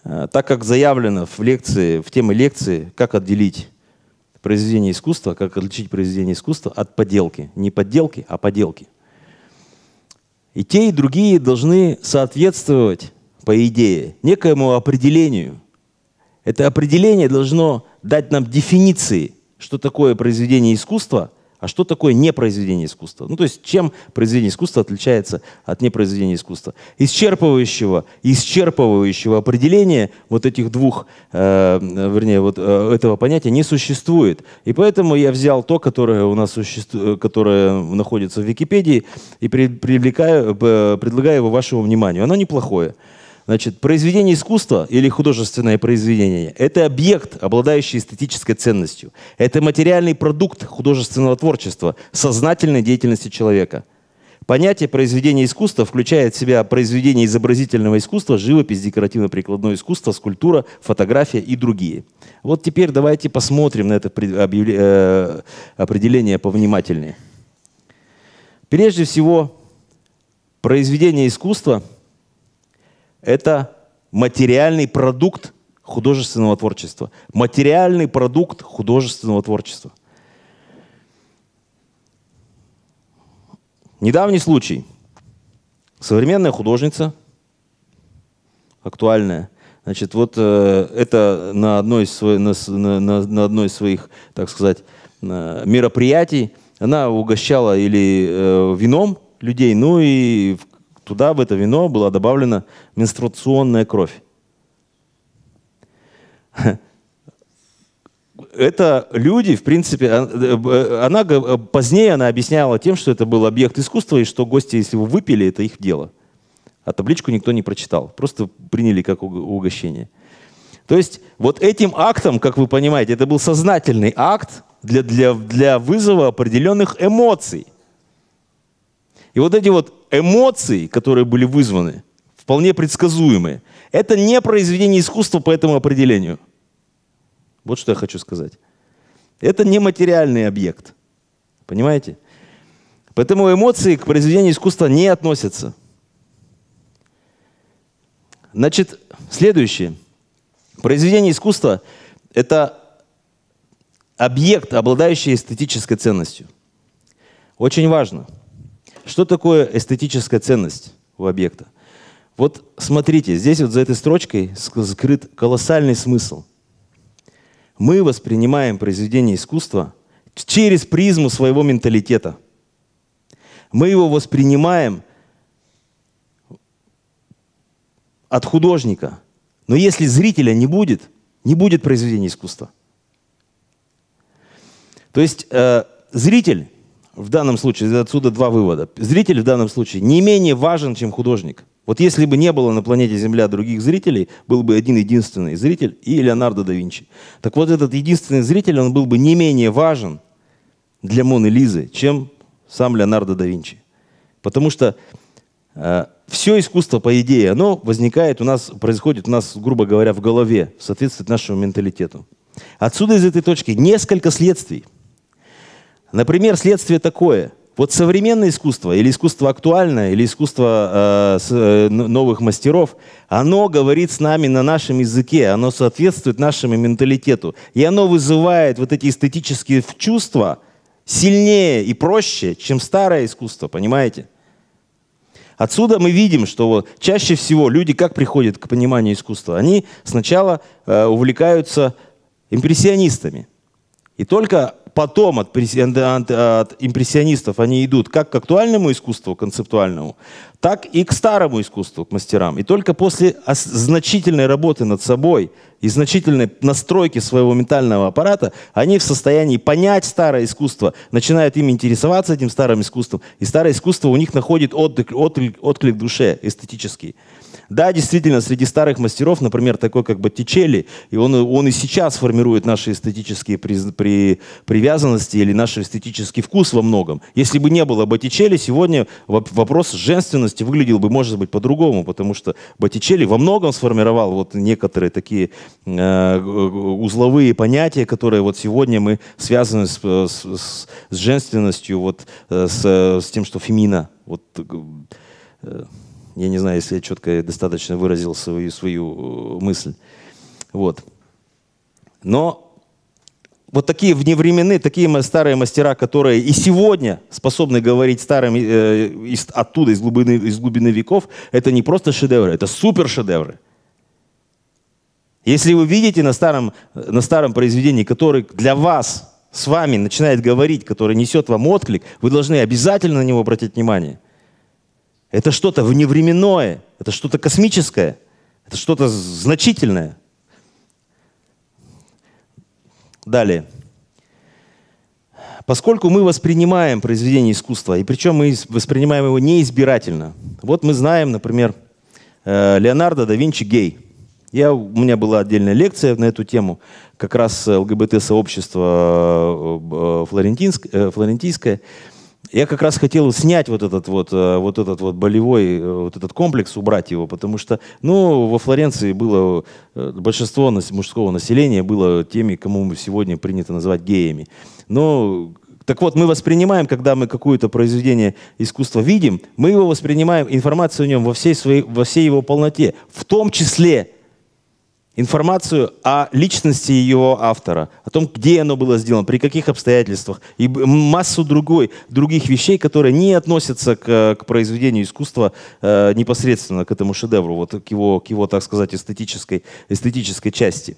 э, так как заявлено в лекции, в теме лекции, как отделить произведение искусства, как отличить произведение искусства от подделки. Не подделки, а подделки. И те, и другие должны соответствовать, по идее, некоему определению. Это определение должно дать нам дефиниции, что такое произведение искусства – а что такое непроизведение искусства? Ну, то есть, чем произведение искусства отличается от непроизведения искусства? Исчерпывающего, исчерпывающего определения вот этих двух, э, э вернее, вот э, этого понятия не существует. И поэтому я взял то, которое у нас существует, э, которое находится в Википедии, и при, привлекаю, э, предлагаю его вашему вниманию. Оно неплохое. Значит, произведение искусства или художественное произведение – это объект, обладающий эстетической ценностью. Это материальный продукт художественного творчества, сознательной деятельности человека. Понятие произведения искусства включает в себя произведение изобразительного искусства, живопись, декоративно-прикладное искусство, скульптура, фотография и другие. Вот теперь давайте посмотрим на это э, определение повнимательнее. Прежде всего, произведение искусства – это материальный продукт художественного творчества. Материальный продукт художественного творчества. Недавний случай. Современная художница, актуальная, значит, вот э, это на одной, из сво- на, на, на одной из своих, так сказать, э, мероприятий она угощала или э, вином людей, ну и Туда, в это вино, была добавлена менструационная кровь. Это люди, в принципе, а, э, она, э, позднее она объясняла тем, что это был объект искусства, и что гости, если его выпили, это их дело. А табличку никто не прочитал, просто приняли как угощение. То есть вот этим актом, как вы понимаете, это был сознательный акт для, для, для вызова определенных эмоций – и вот эти вот эмоции, которые были вызваны, вполне предсказуемые, это не произведение искусства по этому определению. Вот что я хочу сказать. Это не материальный объект. Понимаете? Поэтому эмоции к произведению искусства не относятся. Значит, следующее. Произведение искусства – это объект, обладающий эстетической ценностью. Очень важно – что такое эстетическая ценность у объекта? Вот смотрите, здесь вот за этой строчкой скрыт колоссальный смысл. Мы воспринимаем произведение искусства через призму своего менталитета. Мы его воспринимаем от художника. Но если зрителя не будет, не будет произведения искусства. То есть э, зритель в данном случае, отсюда два вывода. Зритель в данном случае не менее важен, чем художник. Вот если бы не было на планете Земля других зрителей, был бы один единственный зритель и Леонардо да Винчи. Так вот этот единственный зритель, он был бы не менее важен для Моны Лизы, чем сам Леонардо да Винчи. Потому что э, все искусство, по идее, оно возникает у нас, происходит у нас, грубо говоря, в голове, соответствует нашему менталитету. Отсюда из этой точки несколько следствий – Например, следствие такое. Вот современное искусство, или искусство актуальное, или искусство э, э новых мастеров, оно говорит с нами на нашем языке, оно соответствует нашему менталитету. И оно вызывает вот эти эстетические чувства сильнее и проще, чем старое искусство, понимаете? Отсюда мы видим, что вот чаще всего люди как приходят к пониманию искусства? Они сначала э, увлекаются импрессионистами. И только потом от, от, от импрессионистов они идут как к актуальному искусству, концептуальному, так и к старому искусству, к мастерам. И только после значительной работы над собой и значительной настройки своего ментального аппарата они в состоянии понять старое искусство, начинают им интересоваться этим старым искусством, и старое искусство у них находит отклик, отклик, отклик душе эстетический. Да, действительно, среди старых мастеров, например, такой как Боттичелли, и он, он и сейчас формирует наши эстетические при, при, привязанности или наш эстетический вкус во многом. Если бы не было Боттичелли, сегодня вопрос женственности выглядел бы, может быть, по-другому, потому что Боттичелли во многом сформировал вот некоторые такие э, узловые понятия, которые вот сегодня мы связаны с, с, с женственностью, вот, э, с, с тем, что фемина. Вот, э, я не знаю, если я четко и достаточно выразил свою, свою э, мысль. Вот. Но вот такие вневременные, такие старые мастера, которые и сегодня способны говорить старым э, из, оттуда, из глубины, из глубины веков, это не просто шедевры, это супершедевры. Если вы видите на старом, на старом произведении, который для вас, с вами начинает говорить, который несет вам отклик, вы должны обязательно на него обратить внимание. Это что-то вневременное, это что-то космическое, это что-то значительное. Далее. Поскольку мы воспринимаем произведение искусства, и причем мы воспринимаем его неизбирательно. Вот мы знаем, например, э, Леонардо да Винчи гей. Я, у меня была отдельная лекция на эту тему, как раз ЛГБТ-сообщество э, э, флорентинское, флорентийское. Я как раз хотел снять вот этот вот, э, вот этот вот болевой, э, вот этот комплекс, убрать его, потому что, ну, во Флоренции было, э, большинство мужского населения было теми, кому сегодня принято называть геями. Но так вот, мы воспринимаем, когда мы какое-то произведение искусства видим, мы его воспринимаем, информацию о нем во всей, своей, во всей его полноте, в том числе информацию о личности его автора, о том, где оно было сделано, при каких обстоятельствах, и массу другой, других вещей, которые не относятся к, к произведению искусства э, непосредственно, к этому шедевру, вот к его, к его так сказать, эстетической, эстетической части.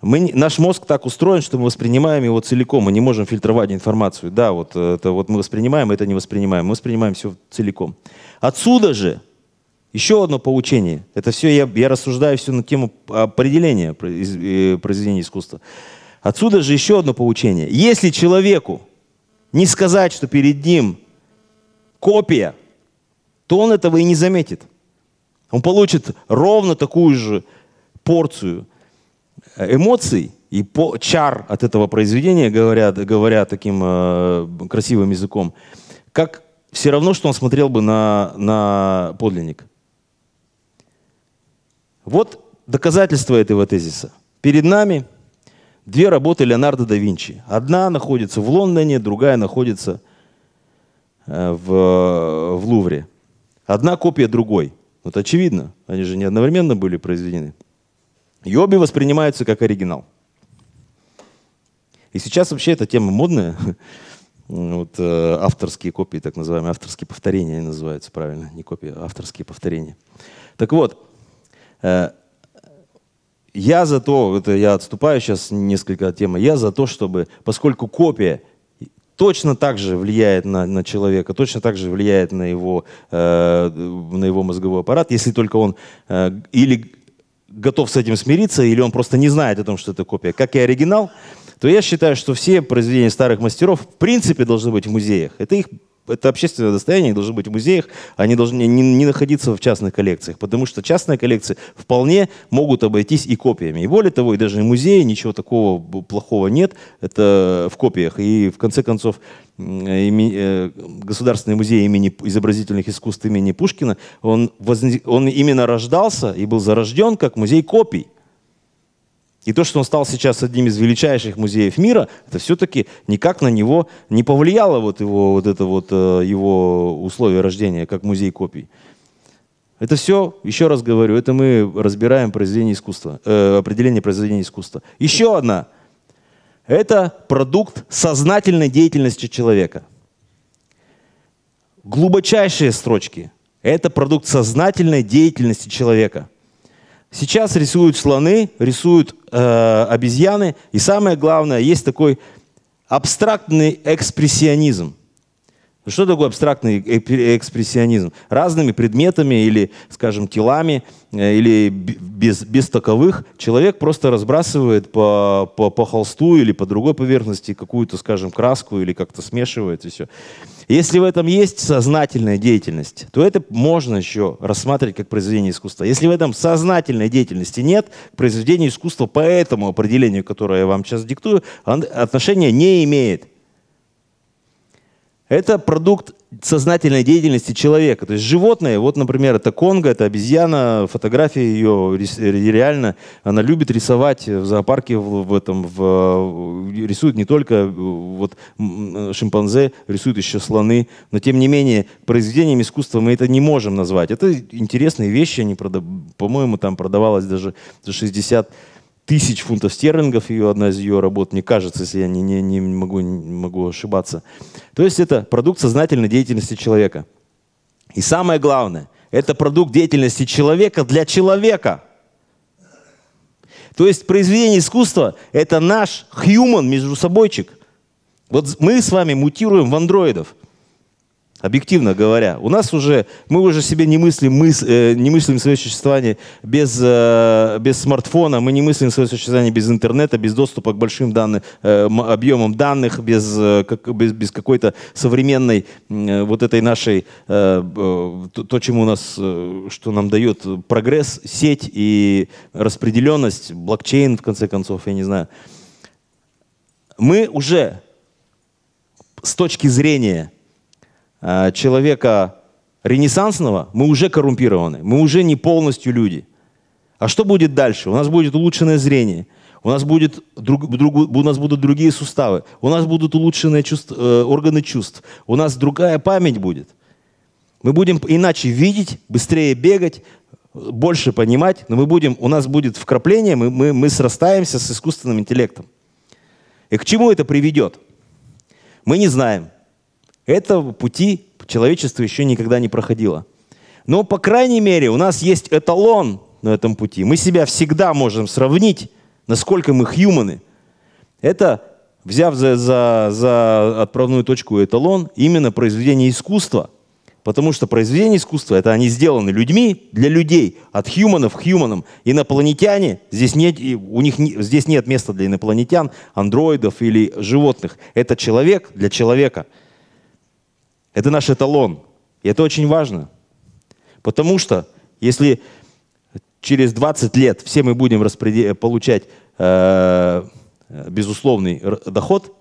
Мы, наш мозг так устроен, что мы воспринимаем его целиком, мы не можем фильтровать информацию. Да, вот, э, это, вот мы воспринимаем, это не воспринимаем, мы воспринимаем все целиком. Отсюда же еще одно поучение. Это все я, я рассуждаю все на тему определения э, произведения искусства. Отсюда же еще одно поучение. Если человеку не сказать, что перед ним копия, то он этого и не заметит. Он получит ровно такую же порцию эмоций и по, чар от этого произведения, говоря, говоря таким э, красивым языком, как все равно, что он смотрел бы на, на подлинник. Вот доказательство этого тезиса. Перед нами две работы Леонардо да Винчи. Одна находится в Лондоне, другая находится э, в, э, в Лувре. Одна копия другой. Вот очевидно, они же не одновременно были произведены. И обе воспринимаются как оригинал. И сейчас вообще эта тема модная. <laughs> Вот, э, авторские копии, так называемые, авторские повторения они называются правильно, не копии, а авторские повторения. Так вот, Э, я за то, это я отступаю сейчас несколько от темы, я за то, чтобы, поскольку копия точно так же влияет на, на человека, точно так же влияет на его, э, на его мозговой аппарат, если только он э, или готов с этим смириться, или он просто не знает о том, что это копия, как и оригинал, то я считаю, что все произведения старых мастеров в принципе должны быть в музеях. Это их это общественное достояние, они должны быть в музеях, они должны не, не находиться в частных коллекциях, потому что частные коллекции вполне могут обойтись и копиями. И более того, и даже в музее ничего такого плохого нет, это в копиях. И в конце концов, э, Государственный музей имени изобразительных искусств имени Пушкина, он, он именно рождался и был зарожден как музей копий. И то, что он стал сейчас одним из величайших музеев мира, это все-таки никак на него не повлияло вот его, вот это вот, э, его условие рождения, как музей копий. Это все, еще раз говорю, это мы разбираем произведение искусства, э, определение произведения искусства. Еще одна. Это продукт сознательной деятельности человека. Глубочайшие строчки. Это продукт сознательной деятельности человека – Сейчас рисуют слоны, рисуют э, обезьяны. И самое главное, есть такой абстрактный экспрессионизм – ну, что такое абстрактный э, экспрессионизм? Разными предметами или, скажем, телами э, или без, без таковых человек просто разбрасывает по, по, по холсту или по другой поверхности какую-то, скажем, краску или как-то смешивает и все. Если в этом есть сознательная деятельность, то это можно еще рассматривать как произведение искусства. Если в этом сознательной деятельности нет, к произведению искусства по этому определению, которое я вам сейчас диктую, отношения не имеет. Это продукт сознательной деятельности человека. То есть животное, вот, например, это конго, это обезьяна, фотографии ее реально, она любит рисовать в зоопарке, в, в этом, в, э, рисует не только э, вот, э, шимпанзе, рисуют еще слоны, но тем не менее произведением искусства мы это не можем назвать. Это интересные вещи, они, по-моему, там продавалось даже за 60 тысяч фунтов стерлингов, ее одна из ее работ, мне кажется, если я не, не, не, могу, не могу ошибаться. То есть это продукт сознательной деятельности человека. И самое главное, это продукт деятельности человека для человека. То есть произведение искусства – это наш human между собойчик. Вот мы с вами мутируем в андроидов – объективно говоря. У нас уже, мы уже себе не мыслим, мыс, э, не мыслим свое существование без, э, без смартфона, мы не мыслим свое существование без интернета, без доступа к большим данным, э, объемам данных, без, э, как, без, без какой-то современной э, вот этой нашей, э, э, то, то, чему у нас, э, что нам дает прогресс, сеть и распределенность, блокчейн, в конце концов, я не знаю. Мы уже с точки зрения Э, человека ренессансного, мы уже коррумпированы, мы уже не полностью люди. А что будет дальше? У нас будет улучшенное зрение, у нас, будет друг, друг, у нас будут другие суставы, у нас будут улучшенные чувств, э, органы чувств, у нас другая память будет. Мы будем иначе видеть, быстрее бегать, больше понимать, но мы будем, у нас будет вкрапление, мы, мы, мы срастаемся с искусственным интеллектом. И к чему это приведет? Мы не знаем. Этого пути человечество еще никогда не проходило. Но, по крайней мере, у нас есть эталон на этом пути. Мы себя всегда можем сравнить, насколько мы хьюманы. Это, взяв за, за, за отправную точку эталон, именно произведение искусства. Потому что произведение искусства, это они сделаны людьми для людей, от хьюманов к хьюманам. Инопланетяне, здесь нет, у них не, здесь нет места для инопланетян, андроидов или животных. Это человек для человека – это наш эталон. И это очень важно. Потому что если через 20 лет все мы будем распредел... получать э, безусловный доход,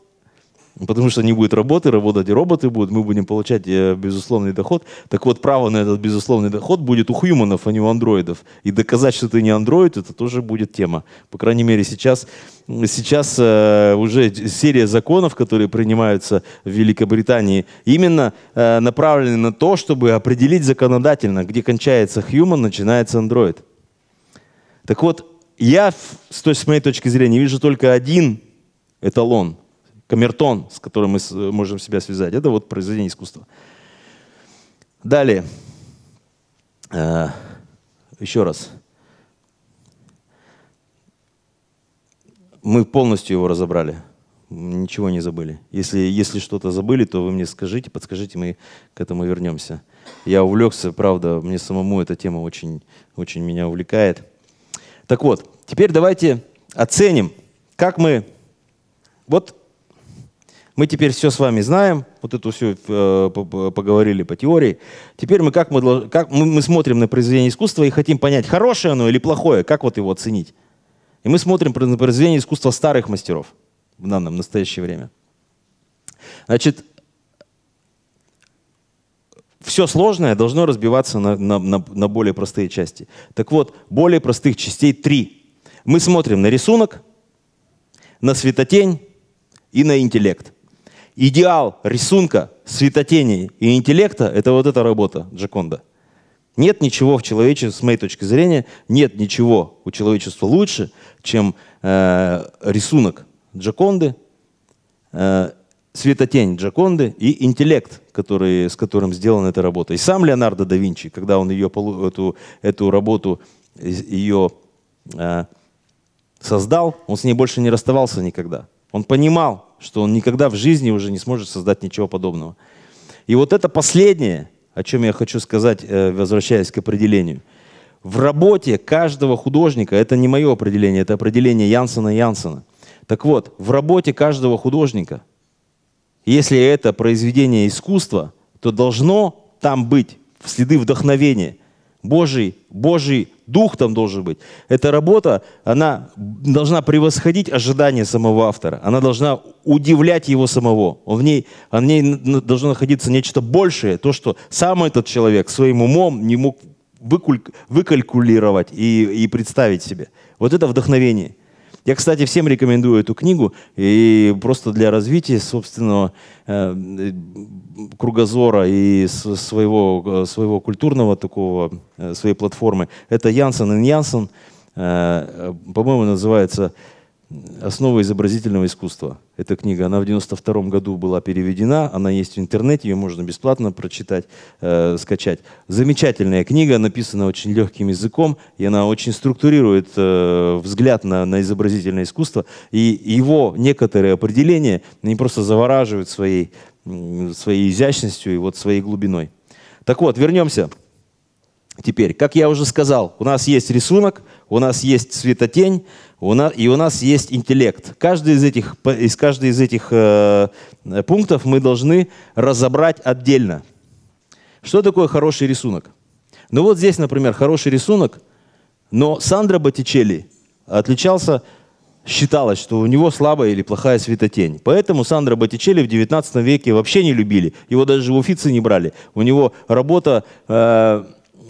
потому что не будет работы, работать и роботы будут, мы будем получать э, безусловный доход. Так вот, право на этот безусловный доход будет у хьюманов, а не у андроидов. И доказать, что ты не андроид, это тоже будет тема. По крайней мере, сейчас, сейчас э, уже серия законов, которые принимаются в Великобритании, именно э, направлены на то, чтобы определить законодательно, где кончается хьюман, начинается андроид. Так вот, я, с, той, с моей точки зрения, вижу только один эталон – камертон, с которым мы э, можем себя связать. Это вот произведение искусства. Далее. Э, еще раз. Мы полностью его разобрали. Ничего не забыли. Если, если что-то забыли, то вы мне скажите, подскажите, мы к этому вернемся. Я увлекся, правда, мне самому эта тема очень, очень меня увлекает. Так вот, теперь давайте оценим, как мы... Вот мы теперь все с вами знаем, вот эту все э, поговорили по теории. Теперь мы как мы, как мы, смотрим на произведение искусства и хотим понять, хорошее оно или плохое, как вот его оценить. И мы смотрим на произведение искусства старых мастеров в данном в настоящее время. Значит, все сложное должно разбиваться на, на, на, на более простые части. Так вот, более простых частей три. Мы смотрим на рисунок, на светотень и на интеллект идеал рисунка, светотени и интеллекта — это вот эта работа Джаконда. Нет ничего в человечестве, с моей точки зрения, нет ничего у человечества лучше, чем э, рисунок Джаконды, э, светотень Джаконды и интеллект, который, с которым сделана эта работа. И сам Леонардо да Винчи, когда он ее, эту, эту работу, ее э, создал, он с ней больше не расставался никогда. Он понимал, что он никогда в жизни уже не сможет создать ничего подобного. И вот это последнее, о чем я хочу сказать, э, возвращаясь к определению. В работе каждого художника, это не мое определение, это определение Янсона Янсона. Так вот, в работе каждого художника, если это произведение искусства, то должно там быть следы вдохновения – Божий, Божий дух там должен быть. Эта работа, она должна превосходить ожидания самого автора. Она должна удивлять его самого. Он в ней, а в ней должно находиться нечто большее, то, что сам этот человек своим умом не мог выкуль, выкалькулировать и, и представить себе. Вот это вдохновение – я, кстати, всем рекомендую эту книгу, и просто для развития собственного э, кругозора и своего, э, своего культурного такого, э, своей платформы. Это Янсен и Янсен, по-моему, называется основы изобразительного искусства. Эта книга, она в 92 году была переведена, она есть в интернете, ее можно бесплатно прочитать, э, скачать. Замечательная книга, написана очень легким языком, и она очень структурирует э, взгляд на, на изобразительное искусство, и его некоторые определения не просто завораживают своей, своей изящностью и вот своей глубиной. Так вот, вернемся. Теперь, как я уже сказал, у нас есть рисунок, у нас есть светотень, у нас, и у нас есть интеллект. Каждый из этих, из каждой из этих э, э, пунктов мы должны разобрать отдельно. Что такое хороший рисунок? Ну вот здесь, например, хороший рисунок, но Сандра Боттичелли отличался, считалось, что у него слабая или плохая светотень. Поэтому Сандра Боттичелли в 19 веке вообще не любили. Его даже в Уфице не брали. У него работа э,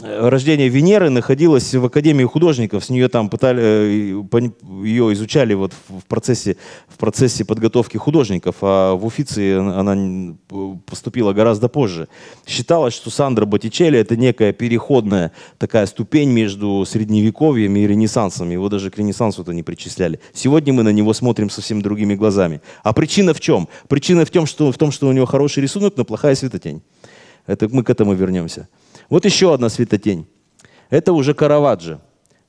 Э, рождение Венеры находилось в Академии художников. С нее там пытали, э, ее изучали вот в процессе, в процессе подготовки художников, а в Уфиции она поступила гораздо позже. Считалось, что Сандра Боттичелли это некая переходная такая ступень между средневековьем и ренессансом. Его даже к ренессансу-то не причисляли. Сегодня мы на него смотрим совсем другими глазами. А причина в чем? Причина в том, что, в том, что у него хороший рисунок, но плохая светотень. Это мы к этому вернемся. Вот еще одна светотень. Это уже Караваджо.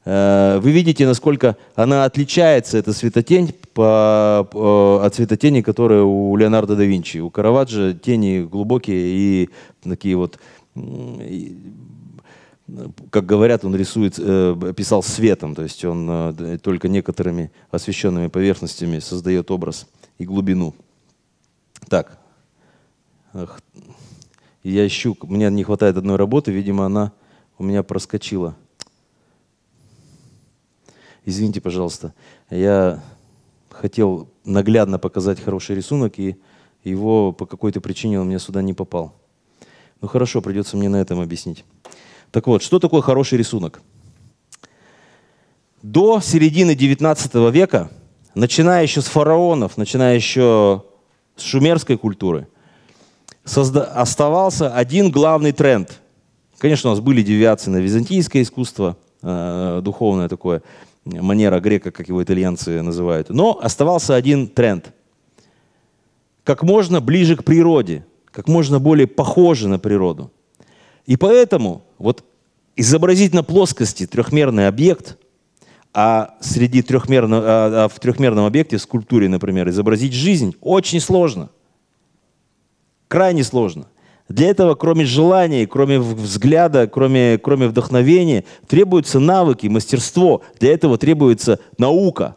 Э, вы видите, насколько она отличается, эта светотень, по, по, от светотени, которая у Леонардо да Винчи. У Караваджо тени глубокие и такие вот, как говорят, он рисует, э, писал светом, то есть он э, только некоторыми освещенными поверхностями создает образ и глубину. Так, я ищу, мне не хватает одной работы, видимо, она у меня проскочила. Извините, пожалуйста, я хотел наглядно показать хороший рисунок, и его по какой-то причине он мне сюда не попал. Ну хорошо, придется мне на этом объяснить. Так вот, что такое хороший рисунок? До середины 19 века, начиная еще с фараонов, начиная еще с шумерской культуры – созда- оставался один главный тренд. Конечно, у нас были девиации на византийское искусство, э, духовное такое, манера грека, как его итальянцы называют. Но оставался один тренд. Как можно ближе к природе, как можно более похоже на природу. И поэтому вот изобразить на плоскости трехмерный объект, а, среди трехмерного, а, а в трехмерном объекте, в скульптуре, например, изобразить жизнь очень сложно – Крайне сложно. Для этого, кроме желаний, кроме взгляда, кроме, кроме вдохновения, требуются навыки, мастерство. Для этого требуется наука.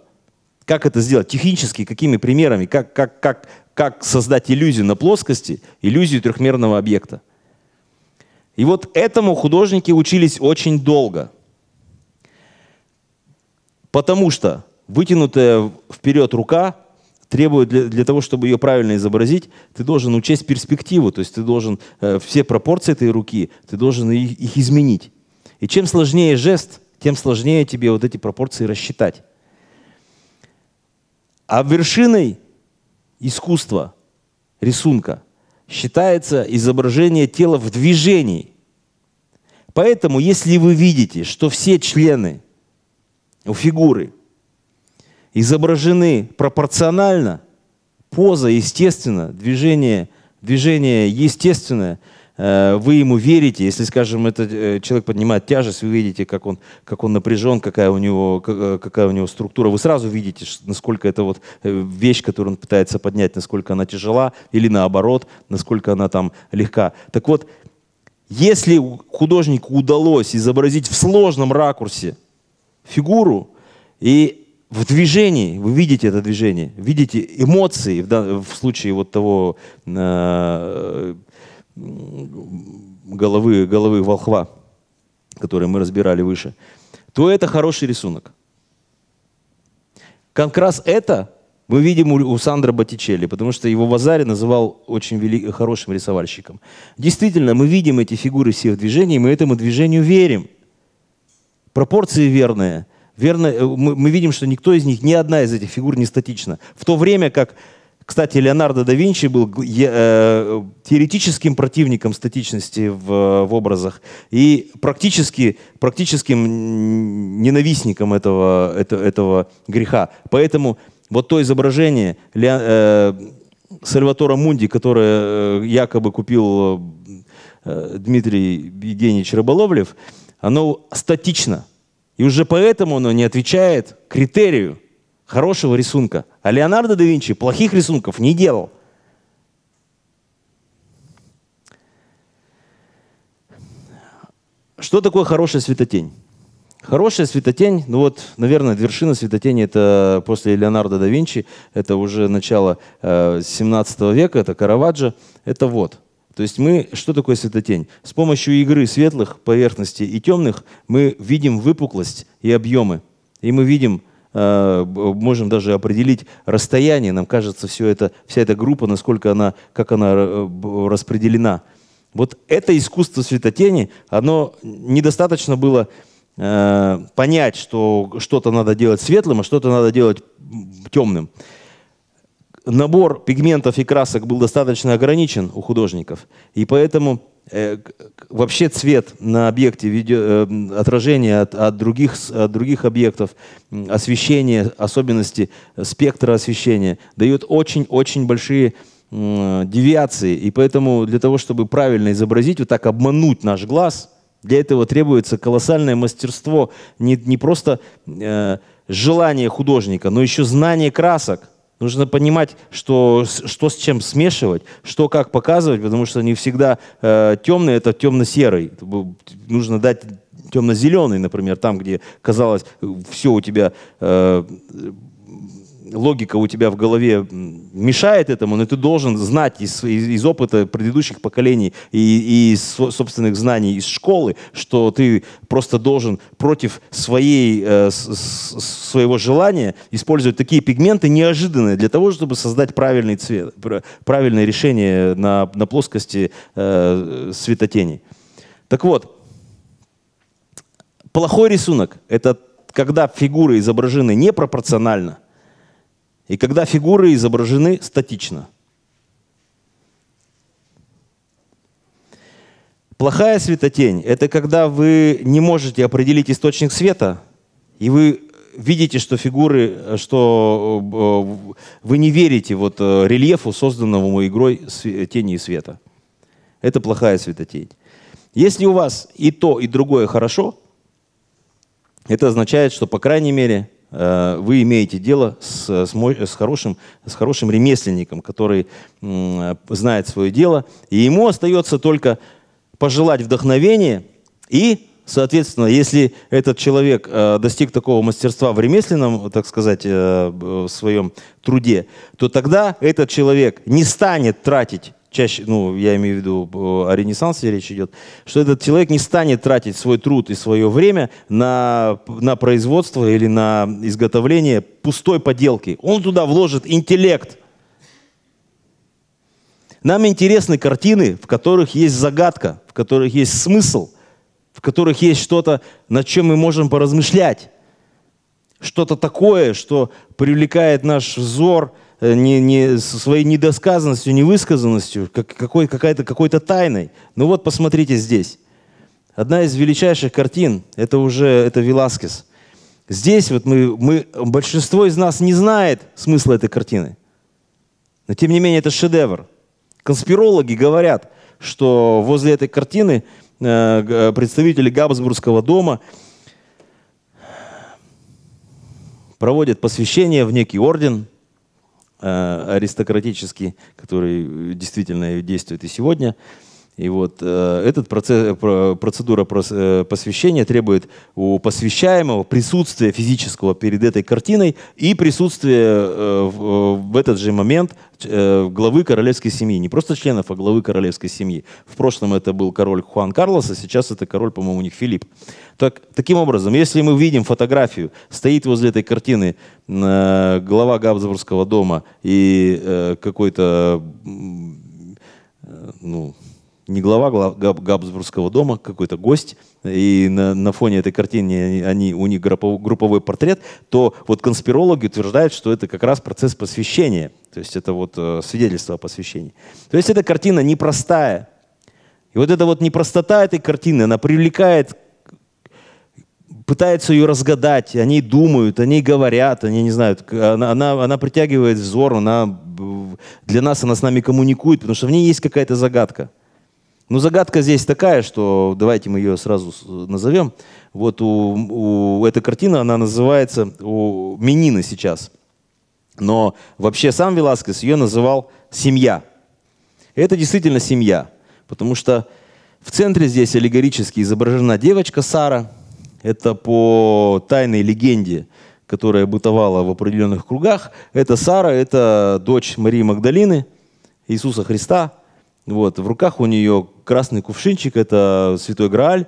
Как это сделать? Технически, какими примерами? Как, как, как, как создать иллюзию на плоскости, иллюзию трехмерного объекта? И вот этому художники учились очень долго. Потому что вытянутая вперед рука требует для, для того, чтобы ее правильно изобразить, ты должен учесть перспективу, то есть ты должен э, все пропорции этой руки, ты должен их, их изменить. И чем сложнее жест, тем сложнее тебе вот эти пропорции рассчитать. А вершиной искусства, рисунка, считается изображение тела в движении. Поэтому, если вы видите, что все члены у фигуры – изображены пропорционально, поза естественно, движение, движение естественное, э, вы ему верите, если, скажем, этот э, человек поднимает тяжесть, вы видите, как он, как он напряжен, какая у, него, э, какая у него структура, вы сразу видите, насколько это вот вещь, которую он пытается поднять, насколько она тяжела, или наоборот, насколько она там легка. Так вот, если художнику удалось изобразить в сложном ракурсе фигуру, и в движении, вы видите это движение, видите эмоции в, в случае вот того э, головы, головы волхва, который мы разбирали выше, то это хороший рисунок. Как раз это мы видим у, Сандра Боттичелли, потому что его Вазари называл очень вели, хорошим рисовальщиком. Действительно, мы видим эти фигуры все в движении, мы этому движению верим. Пропорции верные – Верно, э, мы, мы видим, что никто из них, ни одна из этих фигур не статична. В то время как, кстати, Леонардо да Винчи был э, теоретическим противником статичности в, в образах и практически, практическим ненавистником этого, это, этого греха. Поэтому вот то изображение Ле, э, Сальватора Мунди, которое э, якобы купил э, Дмитрий Евгеньевич Рыболовлев, оно статично – и уже поэтому оно не отвечает критерию хорошего рисунка. А Леонардо да Винчи плохих рисунков не делал. Что такое хорошая светотень? Хорошая светотень, ну вот, наверное, вершина светотени это после Леонардо да Винчи, это уже начало э, 17 века, это Караваджо, это вот – то есть мы, что такое светотень? С помощью игры светлых поверхностей и темных мы видим выпуклость и объемы. И мы видим, э, можем даже определить расстояние. Нам кажется, все это, вся эта группа, насколько она, как она э, распределена. Вот это искусство светотени, оно недостаточно было э, понять, что что-то надо делать светлым, а что-то надо делать темным набор пигментов и красок был достаточно ограничен у художников, и поэтому э, вообще цвет на объекте, видео, э, отражение от, от, других, от других объектов, освещение, особенности спектра освещения дают очень-очень большие девиации. И поэтому для того, чтобы правильно изобразить, вот так обмануть наш глаз, для этого требуется колоссальное мастерство, не, не просто э, желание художника, но еще знание красок – Нужно понимать, что, что с чем смешивать, что как показывать, потому что не всегда э, темный это темно-серый. Нужно дать темно-зеленый, например, там, где казалось, э, все у тебя э, логика у тебя в голове мешает этому, но ты должен знать из, из, из опыта предыдущих поколений и, и из собственных знаний из школы, что ты просто должен против своей, э, с, своего желания использовать такие пигменты неожиданные для того, чтобы создать правильный цвет, правильное решение на, на плоскости э, светотени. Так вот, плохой рисунок — это когда фигуры изображены непропорционально – и когда фигуры изображены статично. Плохая светотень – это когда вы не можете определить источник света, и вы видите, что фигуры, что э, вы не верите вот э, рельефу, созданному игрой тени и света. Это плохая светотень. Если у вас и то, и другое хорошо, это означает, что, по крайней мере, Э, вы имеете дело с, с, с, хорошим, с хорошим ремесленником, который знает свое дело, и ему остается только пожелать вдохновения и, соответственно, если этот человек э, достиг такого мастерства в ремесленном, так сказать, в э, своем труде, то тогда этот человек не станет тратить чаще, ну, я имею в виду о Ренессансе речь идет, что этот человек не станет тратить свой труд и свое время на, на производство или на изготовление пустой поделки. Он туда вложит интеллект. Нам интересны картины, в которых есть загадка, в которых есть смысл, в которых есть что-то, над чем мы можем поразмышлять. Что-то такое, что привлекает наш взор – Э, не, не, своей недосказанностью, невысказанностью, как, какой, какая-то, какой-то тайной. Ну вот посмотрите здесь. Одна из величайших картин, это уже это Веласкес. Здесь вот мы, мы, большинство из нас не знает смысла этой картины. Но тем не менее это шедевр. Конспирологи говорят, что возле этой картины э, представители Габсбургского дома проводят посвящение в некий орден – Э, аристократический, который действительно действует и сегодня, и вот э, этот процесс, процедура э, посвящения требует у посвящаемого присутствия физического перед этой картиной и присутствия э, в, в этот же момент э, главы королевской семьи. Не просто членов, а главы королевской семьи. В прошлом это был король Хуан Карлос, а сейчас это король, по-моему, у них Филипп. Так, таким образом, если мы видим фотографию, стоит возле этой картины э, глава Габсбургского дома и э, какой-то... Э, ну, не глава Габ Габсбургского дома, а какой-то гость, и на, на фоне этой картины они, у них групповой портрет, то вот конспирологи утверждают, что это как раз процесс посвящения. То есть это вот э, свидетельство о посвящении. То есть эта картина непростая. И вот эта вот непростота этой картины, она привлекает пытается ее разгадать, они думают, они говорят, они не знают, она, она, она притягивает взор, она, для нас она с нами коммуникует, потому что в ней есть какая-то загадка. Но ну, загадка здесь такая, что давайте мы ее сразу назовем. Вот у, у эта картина, она называется у Менина сейчас. Но вообще сам Веласкес ее называл «семья». Это действительно семья, потому что в центре здесь аллегорически изображена девочка Сара. Это по тайной легенде, которая бытовала в определенных кругах. Это Сара, это дочь Марии Магдалины, Иисуса Христа. Вот, в руках у нее красный кувшинчик — это святой Грааль.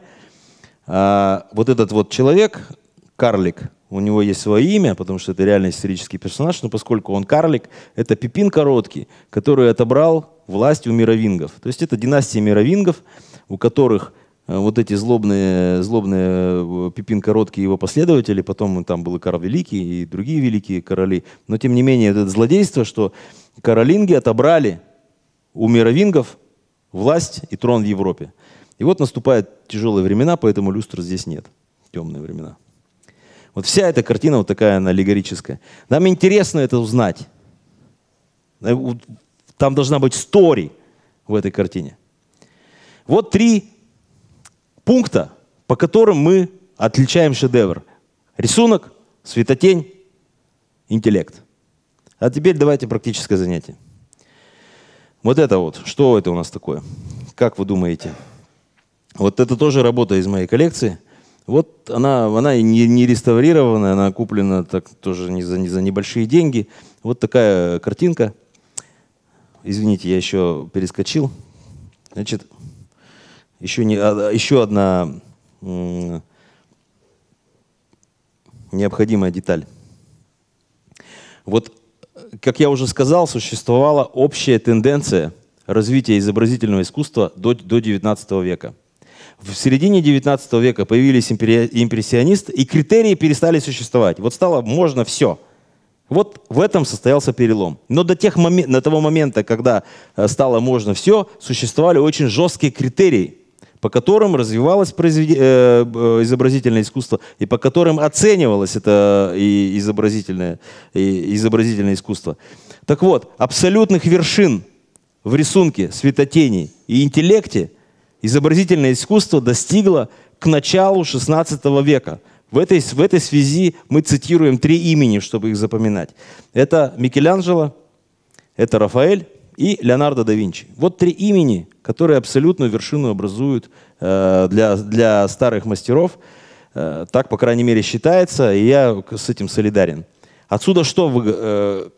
А, вот этот вот человек, карлик, у него есть свое имя, потому что это реально исторический персонаж, но поскольку он карлик, это Пипин Короткий, который отобрал власть у мировингов. То есть это династия мировингов, у которых э, вот эти злобные, злобные э, Пипин Короткий и его последователи, потом там был и Карл Великий, и другие великие короли. Но тем не менее, это злодейство, что каролинги отобрали у мировингов власть и трон в Европе. И вот наступают тяжелые времена, поэтому люстр здесь нет. Темные времена. Вот вся эта картина вот такая, она аллегорическая. Нам интересно это узнать. Э, там должна быть стори в этой картине. Вот три пункта, по которым мы отличаем шедевр. Рисунок, светотень, интеллект. А теперь давайте практическое занятие. Вот это вот, что это у нас такое? Как вы думаете? Вот это тоже работа из моей коллекции. Вот она, она не, не реставрированная, она куплена так тоже не за, не за небольшие деньги. Вот такая картинка. Извините, я еще перескочил. Значит, еще, не, а, а, еще одна необходимая деталь. Вот как я уже сказал, существовала общая тенденция развития изобразительного искусства до, до 19 века. В середине 19 века появились импрессионисты, и критерии перестали существовать. Вот стало можно все. Вот в этом состоялся перелом. Но до, тех момен, до того момента, когда э, стало можно все, существовали очень жесткие критерии – по которым развивалось произвед... Э, изобразительное искусство и по которым оценивалось это э, и изобразительное, и изобразительное искусство. Так вот, абсолютных вершин в рисунке, светотени и интеллекте изобразительное искусство достигло к началу XVI века. В этой, в этой связи мы цитируем три имени, чтобы их запоминать. Это Микеланджело, это Рафаэль и Леонардо да Винчи. Вот три имени – которые абсолютную вершину образуют э, для, для старых мастеров. Э, так, по крайней мере, считается, и я с этим солидарен. Отсюда что, вы, э,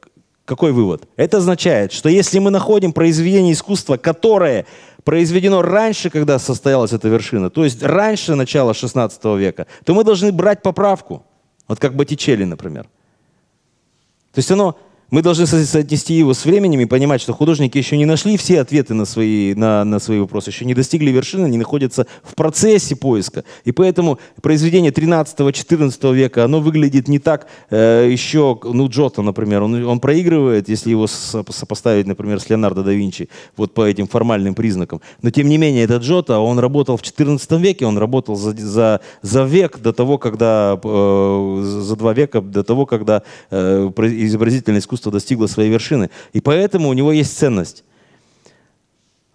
какой вывод? Это означает, что если мы находим произведение искусства, которое произведено раньше, когда состоялась эта вершина, то есть раньше начала XVI века, то мы должны брать поправку. Вот как Боттичелли, например. То есть оно мы должны соотнести его с временем и понимать, что художники еще не нашли все ответы на свои, на, на свои вопросы, еще не достигли вершины, они находятся в процессе поиска. И поэтому произведение 13-14 века, оно выглядит не так э, еще, ну, Джота, например, он, он проигрывает, если его сопоставить, например, с Леонардо да Винчи, вот по этим формальным признакам. Но тем не менее, этот Джота, он работал в 14 веке, он работал за, за, за век до того, когда, э, за два века до того, когда э, изобразительное искусство искусство достигло своей вершины. И поэтому у него есть ценность.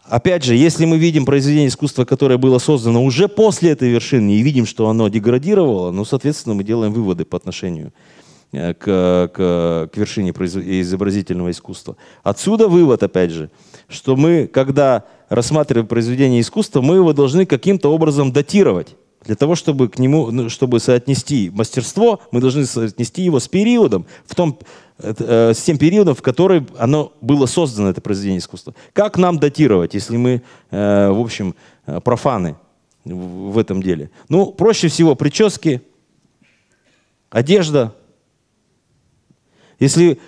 Опять же, если мы видим произведение искусства, которое было создано уже после этой вершины, и видим, что оно деградировало, ну, соответственно, мы делаем выводы по отношению э, к, к, к вершине изобразительного искусства. Отсюда вывод, опять же, что мы, когда рассматриваем произведение искусства, мы его должны каким-то образом датировать. Для того, чтобы к нему, ну, чтобы соотнести мастерство, мы должны соотнести его с периодом. В том Э, с тем периодом, в который оно было создано, это произведение искусства. Как нам датировать, если мы, э, в общем, э, профаны в этом деле? Ну, проще всего прически, одежда. Если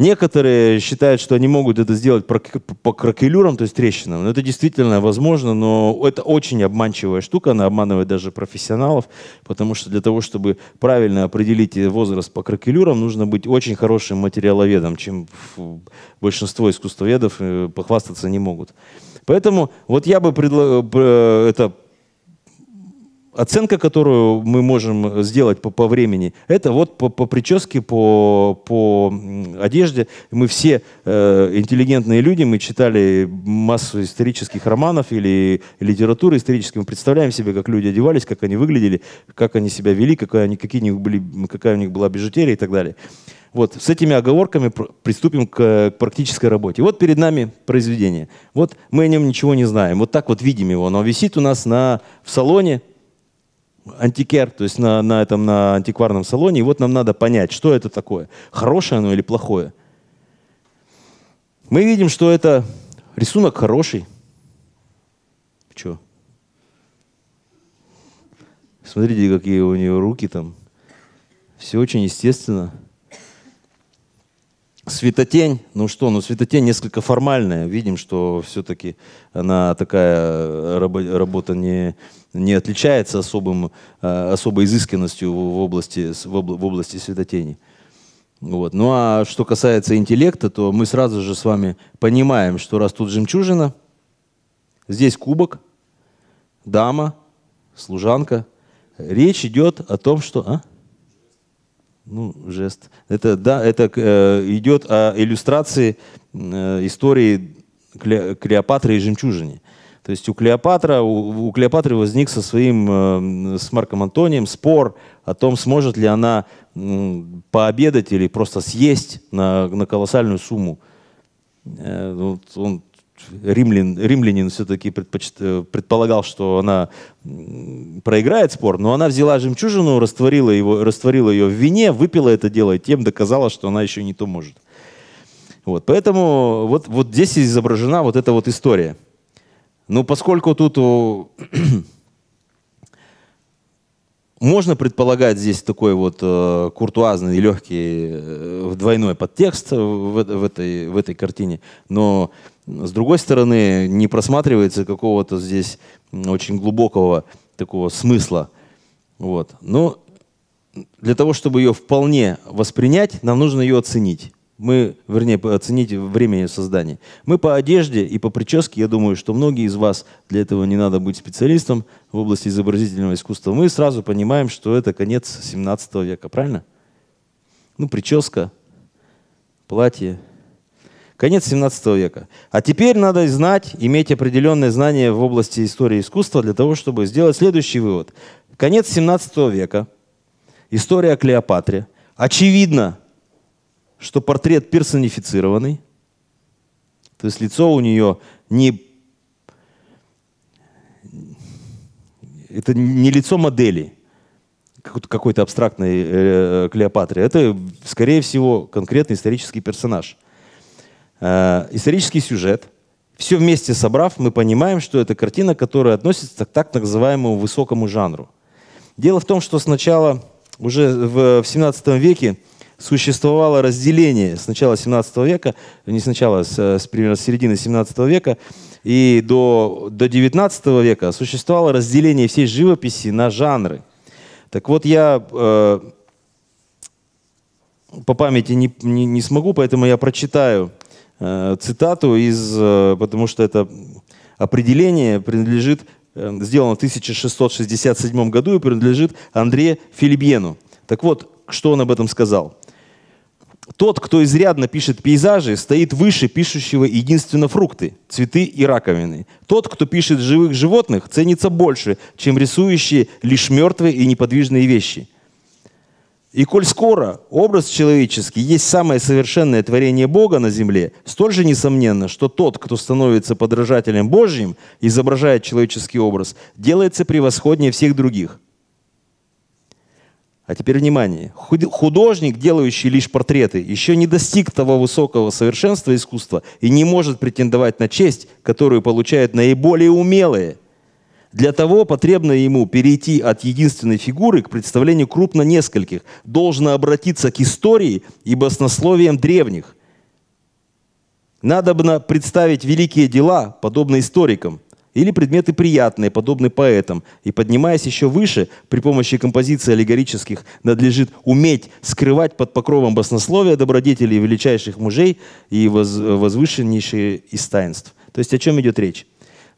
Некоторые считают, что они могут это сделать по кракелюрам, то есть трещинам. Но это действительно возможно, но это очень обманчивая штука, она обманывает даже профессионалов, потому что для того, чтобы правильно определить возраст по кракелюрам, нужно быть очень хорошим материаловедом, чем большинство искусствоведов э, похвастаться не могут. Поэтому вот я бы предла... Э, это оценка, которую мы можем сделать по, по времени, это вот по, по прическе, по, по одежде. Мы все э, интеллигентные люди, мы читали массу исторических романов или литературы исторической, мы представляем себе, как люди одевались, как они выглядели, как они себя вели, какая, они, какие у них были, какая у них была бижутерия и так далее. Вот, с этими оговорками приступим к, к практической работе. Вот перед нами произведение. Вот мы о нем ничего не знаем. Вот так вот видим его. Оно висит у нас на, в салоне, антикер, то есть на, на этом на антикварном салоне. И вот нам надо понять, что это такое, хорошее оно или плохое. Мы видим, что это рисунок хороший. Че? Смотрите, какие у нее руки там. Все очень естественно. Светотень, ну что, ну светотень несколько формальная. Видим, что все-таки она такая э, работа не, не отличается особым, э, особой изысканностью в области, в области светотени. Вот. Ну а что касается интеллекта, то мы сразу же с вами понимаем, что раз тут жемчужина, здесь кубок, дама, служанка, речь идет о том, что... А? ну, жест. Это, да, это э, идет о иллюстрации э, истории Кле, Клеопатры и жемчужине. То есть у, Клеопатра, у, у Клеопатры возник со своим, э, с Марком Антонием спор о том, сможет ли она э, пообедать или просто съесть на, на колоссальную сумму. Э, вот он римлян, римлянин все-таки э, предполагал, что она проиграет спор, но она взяла жемчужину, растворила, его, растворила ее в вине, выпила это дело и тем доказала, что она еще не то может. Вот, поэтому вот, вот здесь изображена вот эта вот история. Но поскольку тут у... <clears throat> можно предполагать здесь такой вот э, куртуазный и легкий э, двойной подтекст в, в, этой, в этой картине, но с другой стороны, не просматривается какого-то здесь очень глубокого такого смысла. Вот. Но ну, для того, чтобы ее вполне воспринять, нам нужно ее оценить. Мы, вернее, оценить время ее создания. Мы по одежде и по прическе, я думаю, что многие из вас, для этого не надо быть специалистом в области изобразительного искусства, мы сразу понимаем, что это конец 17 века, правильно? Ну, прическа, платье, Конец 17 века. А теперь надо знать, иметь определенные знания в области истории искусства для того, чтобы сделать следующий вывод. Конец 17 века. История о Клеопатре. Очевидно, что портрет персонифицированный. То есть лицо у нее не... Это не лицо модели какой-то абстрактной э, э, Клеопатры. Это, скорее всего, конкретный исторический персонаж – Э, исторический сюжет. Все вместе собрав, мы понимаем, что это картина, которая относится к так называемому высокому жанру. Дело в том, что сначала, уже в, в 17 веке, существовало разделение с начала 17 века, э, не сначала, а с, э, с примерно с середины 17 века и до, до 19 века существовало разделение всей живописи на жанры. Так вот, я э, по памяти не, не, не смогу, поэтому я прочитаю Э, цитату из, э, потому что это определение принадлежит, э, сделано в 1667 году и принадлежит Андре Филибьену. Так вот, что он об этом сказал. Тот, кто изрядно пишет пейзажи, стоит выше пишущего единственно фрукты, цветы и раковины. Тот, кто пишет живых животных, ценится больше, чем рисующие лишь мертвые и неподвижные вещи – и коль скоро образ человеческий есть самое совершенное творение Бога на земле, столь же несомненно, что тот, кто становится подражателем Божьим, изображает человеческий образ, делается превосходнее всех других. А теперь внимание. Художник, делающий лишь портреты, еще не достиг того высокого совершенства искусства и не может претендовать на честь, которую получают наиболее умелые. Для того потребно ему перейти от единственной фигуры к представлению крупно нескольких, должно обратиться к истории и баснословиям древних. Надобно представить великие дела, подобно историкам, или предметы приятные, подобны поэтам, и, поднимаясь еще выше, при помощи композиций аллегорических надлежит уметь скрывать под покровом баснословия добродетелей величайших мужей и возвышеннейшие из таинств. То есть о чем идет речь?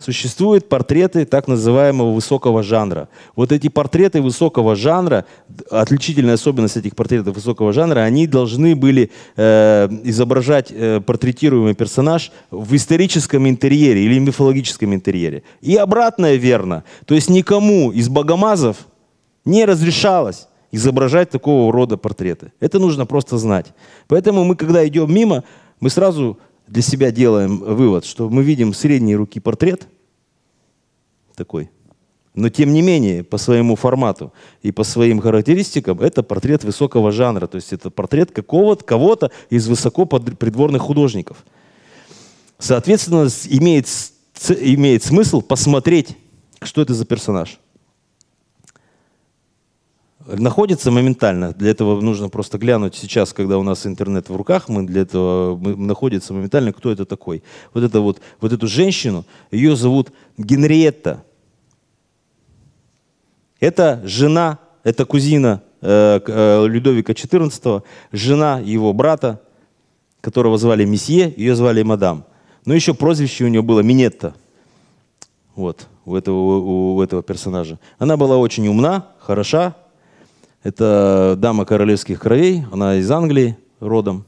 существуют портреты так называемого высокого жанра. Вот эти портреты высокого жанра, отличительная особенность этих портретов высокого жанра, они должны были э, изображать э, портретируемый персонаж в историческом интерьере или мифологическом интерьере. И обратное верно. То есть никому из богомазов не разрешалось изображать такого рода портреты. Это нужно просто знать. Поэтому мы, когда идем мимо, мы сразу для себя делаем вывод, что мы видим средней руки портрет такой, но тем не менее по своему формату и по своим характеристикам это портрет высокого жанра, то есть это портрет какого-то кого-то из высоко придворных художников. Соответственно, имеет, имеет смысл посмотреть, что это за персонаж находится моментально. Для этого нужно просто глянуть сейчас, когда у нас интернет в руках, мы для этого мы, находится моментально, кто это такой. Вот, это вот, вот эту женщину, ее зовут Генриетта. Это жена, это кузина э, э, Людовика XIV, жена его брата, которого звали месье, ее звали мадам. Но еще прозвище у нее было Минетта. Вот, у этого, у, у этого персонажа. Она была очень умна, хороша, это дама королевских кровей, она из Англии родом.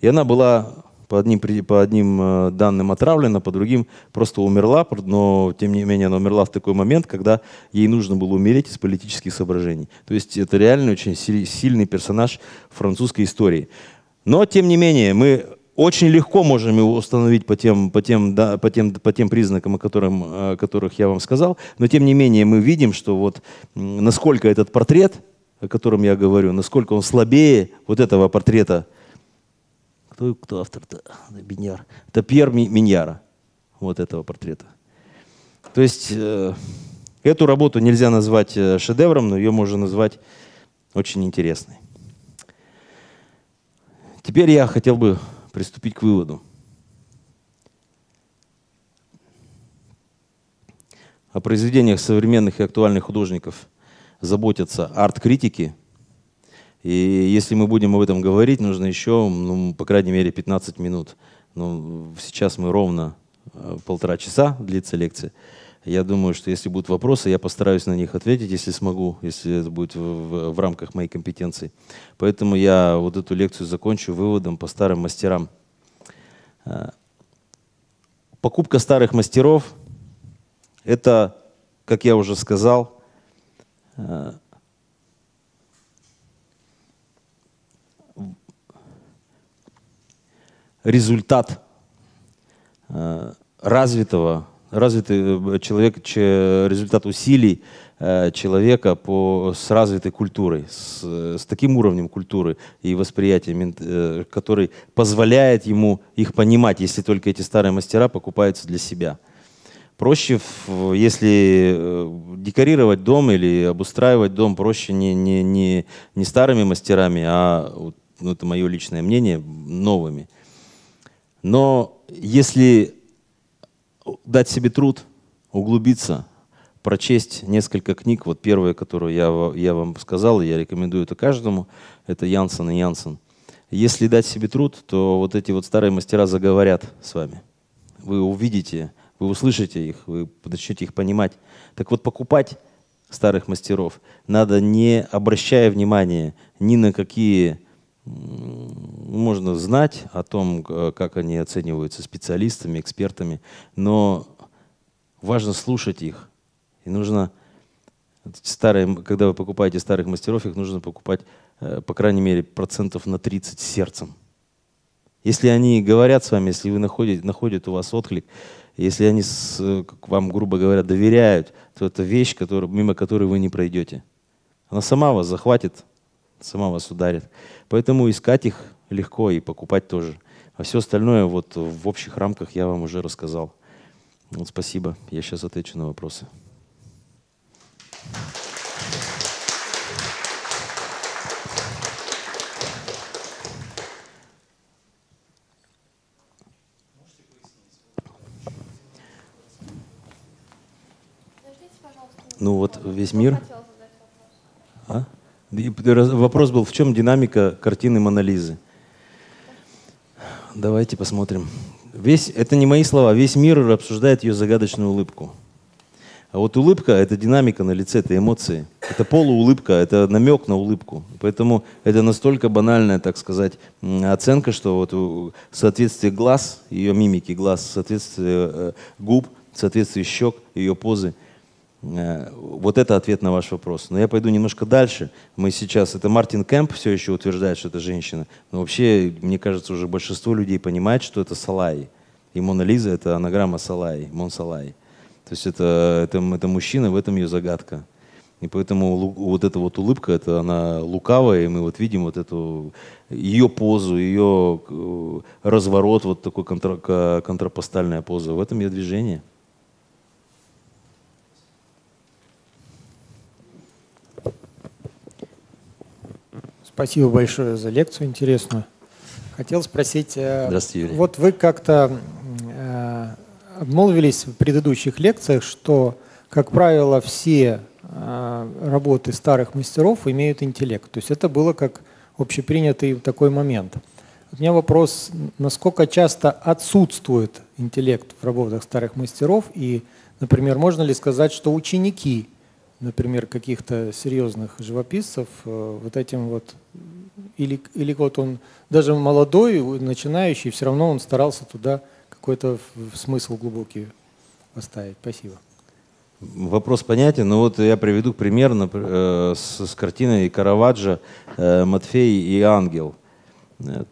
И она была по одним, по одним э, данным отравлена, по другим просто умерла, но тем не менее она умерла в такой момент, когда ей нужно было умереть из политических соображений. То есть это реально очень сильный персонаж французской истории. Но тем не менее мы очень легко можем его установить по тем, по тем, да, по тем, по тем признакам, о, которым, о которых я вам сказал. Но тем не менее мы видим, что вот насколько этот портрет – о котором я говорю, насколько он слабее вот этого портрета. Кто, кто автор-то? Биньяр. Это Пьер Миньяра, вот этого портрета. То есть э, эту работу нельзя назвать э, шедевром, но ее можно назвать очень интересной. Теперь я хотел бы приступить к выводу. О произведениях современных и актуальных художников – заботятся арт-критики. И если мы будем об этом говорить, нужно еще, ну, по крайней мере, 15 минут. Ну, сейчас мы ровно э, полтора часа длится лекция. Я думаю, что если будут вопросы, я постараюсь на них ответить, если смогу, если это будет в, в, в рамках моей компетенции. Поэтому я вот эту лекцию закончу выводом по старым мастерам. Э, покупка старых мастеров – это, как я уже сказал, Э, результат э, развитого, развитый э, человек, результат усилий человека по, с развитой культурой, с, с таким уровнем культуры и восприятия, который позволяет ему их понимать, если только эти старые мастера покупаются для себя – проще, если э, декорировать дом или обустраивать дом, проще не, не, не, не старыми мастерами, а, ну, это мое личное мнение, новыми. Но если дать себе труд, углубиться, прочесть несколько книг, вот первая, которую я, я вам сказал, я рекомендую это каждому, это Янсен и Янсен. Если дать себе труд, то вот эти вот старые мастера заговорят с вами. Вы увидите, вы услышите их, вы начнете их понимать. Так вот, покупать старых мастеров надо, не обращая внимания ни на какие можно знать о том, как они оцениваются специалистами, экспертами, но важно слушать их. И нужно старые, когда вы покупаете старых мастеров, их нужно покупать, э, по крайней мере, процентов на 30 сердцем. Если они говорят с вами, если вы находите, находят у вас отклик, если они с, вам, грубо говоря, доверяют, то это вещь, который, мимо которой вы не пройдете. Она сама вас захватит, сама вас ударит. Поэтому искать их легко и покупать тоже. А все остальное вот в общих рамках я вам уже рассказал. Вот спасибо. Я сейчас отвечу на вопросы. Thank you. Ну вот весь мир. А? Вопрос был, в чем динамика картины Монолизы? Давайте посмотрим. Весь, это не мои слова, весь мир обсуждает ее загадочную улыбку. А вот улыбка – это динамика на лице, это эмоции. Это полуулыбка, это намек на улыбку. Поэтому это настолько банальная, так сказать, оценка, что вот соответствие глаз, ее мимики, глаз, соответствие э, губ, соответствие щек, ее позы – Э, вот это ответ на ваш вопрос. Но я пойду немножко дальше. Мы сейчас, это Мартин Кэмп все еще утверждает, что это женщина. Но вообще, мне кажется, уже большинство людей понимает, что это Салай. И Мона Лиза — это анаграмма Салай, Мон Салай. То есть это, это, это мужчина, в этом ее загадка. И поэтому вот эта вот улыбка, это она лукавая, и мы вот видим вот эту ее позу, ее э, разворот, вот такой контра, контрапостальная поза. В этом ее движение. Спасибо большое за лекцию интересную. Хотел спросить, э, Здравствуйте, Юрий. вот вы как-то э, обмолвились в предыдущих лекциях, что, как правило, все э, работы старых мастеров имеют интеллект. То есть это было как общепринятый такой момент. У меня вопрос, насколько часто отсутствует интеллект в работах старых мастеров, и, например, можно ли сказать, что ученики – например, каких-то серьезных живописцев, э, вот этим вот, или, или вот он даже молодой, начинающий, все равно он старался туда какой-то смысл глубокий поставить. Спасибо. Вопрос понятен, но вот я приведу пример э, с, с картиной Караваджа э, «Матфей и ангел»,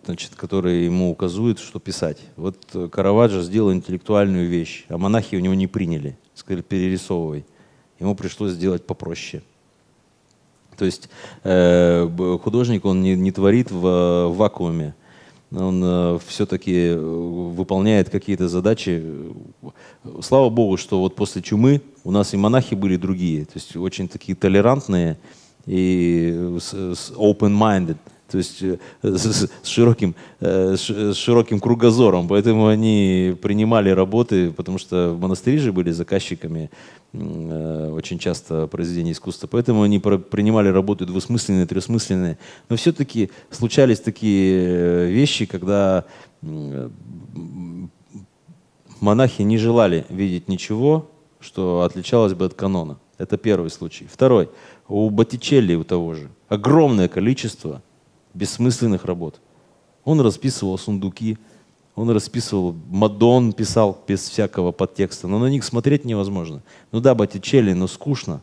значит, который ему указывает, что писать. Вот Караваджа сделал интеллектуальную вещь, а монахи у него не приняли, сказали, перерисовывай ему пришлось сделать попроще. То есть э, художник, он не, не творит в, в вакууме, он э, все-таки э, выполняет какие-то задачи. Слава богу, что вот после чумы у нас и монахи были другие, то есть очень такие толерантные и э, open-minded то есть э, с, широким, э, с широким кругозором. Поэтому они принимали работы, потому что монастыри же были заказчиками э, очень часто произведения искусства. Поэтому они принимали работы двусмысленные, трехсмысленные. Но все-таки случались такие вещи, когда монахи не желали видеть ничего, что отличалось бы от канона. Это первый случай. Второй. У Боттичелли, у того же, огромное количество – бессмысленных работ. Он расписывал сундуки, он расписывал, Мадон писал без всякого подтекста, но на них смотреть невозможно. Ну да, Боттичелли, но скучно.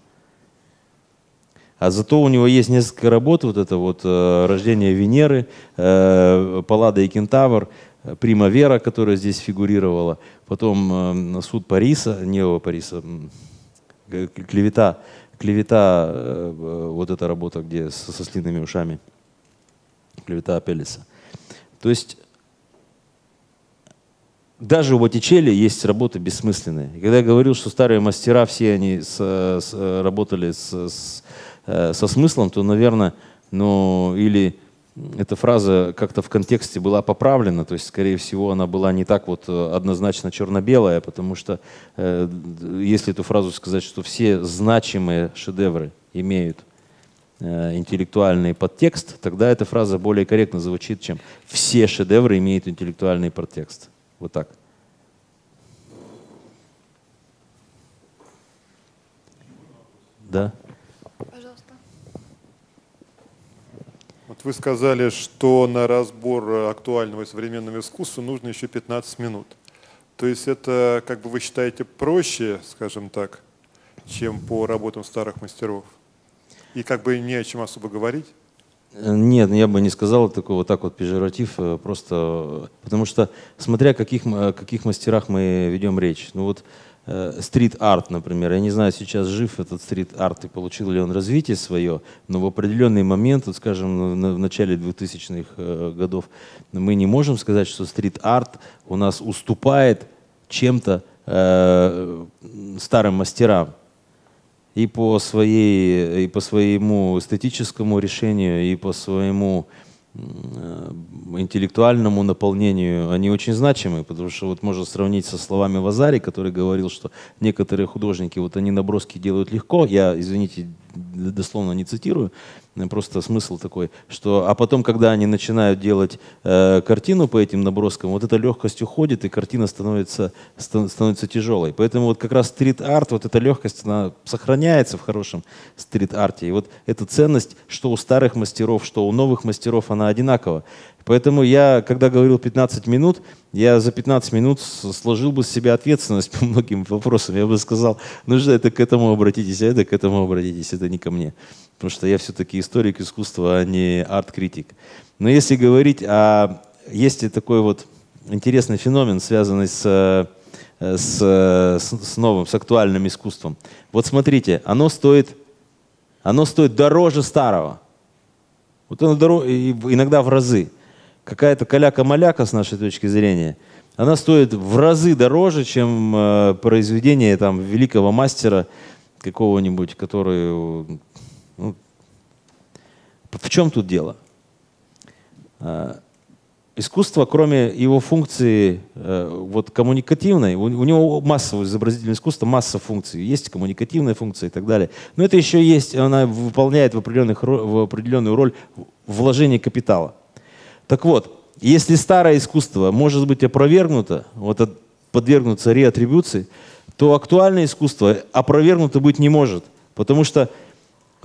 А зато у него есть несколько работ, вот это вот э, «Рождение Венеры», э, «Паллада и кентавр», э, «Примавера», которая здесь фигурировала, потом «Суд Париса», Нео Париса, «Клевета», «Клевета», вот эта работа, где со, со слинными ушами – клевета Апеллиса. То есть даже у Боттичелли есть работы бессмысленные. И когда я говорил, что старые мастера, все они с, с, работали с, с, э, со смыслом, то, наверное, ну, или эта фраза как-то в контексте была поправлена, то есть, скорее всего, она была не так вот э, однозначно черно-белая, потому что э, если эту фразу сказать, что все значимые шедевры имеют Э, интеллектуальный подтекст, тогда эта фраза более корректно звучит, чем «все шедевры имеют интеллектуальный подтекст». Вот так. Да? Пожалуйста. Вот вы сказали, что на разбор актуального и современного искусства нужно еще 15 минут. То есть это, как бы вы считаете, проще, скажем так, чем по работам старых мастеров? и как бы не о чем особо говорить? Э, нет, ну, я бы не сказал такой вот так вот пежератив, э, просто потому что смотря о каких, каких мастерах мы ведем речь. Ну вот э, стрит-арт, например. Я не знаю, сейчас жив этот стрит-арт и получил ли он развитие свое, но в определенный момент, вот, скажем, ну, в начале 2000-х годов, мы не можем сказать, что стрит-арт у нас уступает чем-то э, старым мастерам и по, своей, и по своему эстетическому решению, и по своему э, интеллектуальному наполнению, они очень значимы, потому что вот можно сравнить со словами Вазари, который говорил, что некоторые художники, вот они наброски делают легко, я, извините, дословно не цитирую, просто смысл такой, что, а потом, когда они начинают делать э, картину по этим наброскам, вот эта легкость уходит, и картина становится, ста, становится тяжелой. Поэтому вот как раз стрит-арт, вот эта легкость, она сохраняется в хорошем стрит-арте. И вот эта ценность, что у старых мастеров, что у новых мастеров, она одинакова. Поэтому я, когда говорил 15 минут, я за 15 минут сложил бы с себя ответственность <laughs> по многим вопросам. Я бы сказал, ну что, это к этому обратитесь, а это к этому обратитесь, это не ко мне. Потому что я все-таки историк искусства, а не арт-критик. Но если говорить о... Есть и такой вот интересный феномен, связанный э, с, с, с новым, с актуальным искусством. Вот смотрите, оно стоит, оно стоит дороже старого. Вот оно дороже, иногда в разы какая-то каляка-маляка с нашей точки зрения, она стоит в разы дороже, чем э, произведение там, великого мастера какого-нибудь, который... Ну, в чем тут дело? Э, искусство, кроме его функции э, вот, коммуникативной, у, у него масса, изобразительное искусство, масса функций. Есть коммуникативная функция и так далее. Но это еще есть, она выполняет в, определенных, в определенную роль вложение капитала – так вот, если старое искусство может быть опровергнуто, вот подвергнуться реатрибуции, то актуальное искусство опровергнуто быть не может, потому что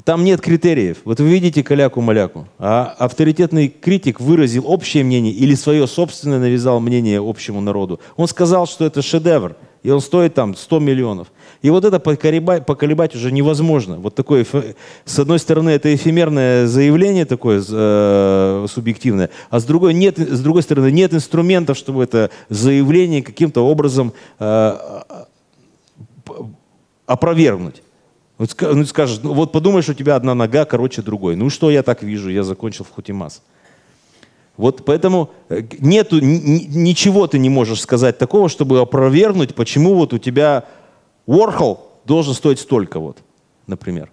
там нет критериев. Вот вы видите каляку-маляку, а авторитетный критик выразил общее мнение или свое собственное навязал мнение общему народу. Он сказал, что это шедевр – и он стоит там 100 миллионов. И вот это поколебать, поколебать уже невозможно. Вот такое, с одной стороны, это эфемерное заявление такое э, субъективное, а с другой, нет, с другой стороны, нет инструментов, чтобы это заявление каким-то образом э, а, опровергнуть. ну, скажешь, ну, вот подумаешь, у тебя одна нога короче другой. Ну что я так вижу, я закончил в Хутимас. Вот поэтому э, нету, ничего ты не можешь сказать такого, чтобы опровергнуть, почему вот у тебя Warhol должен стоить столько, вот, например.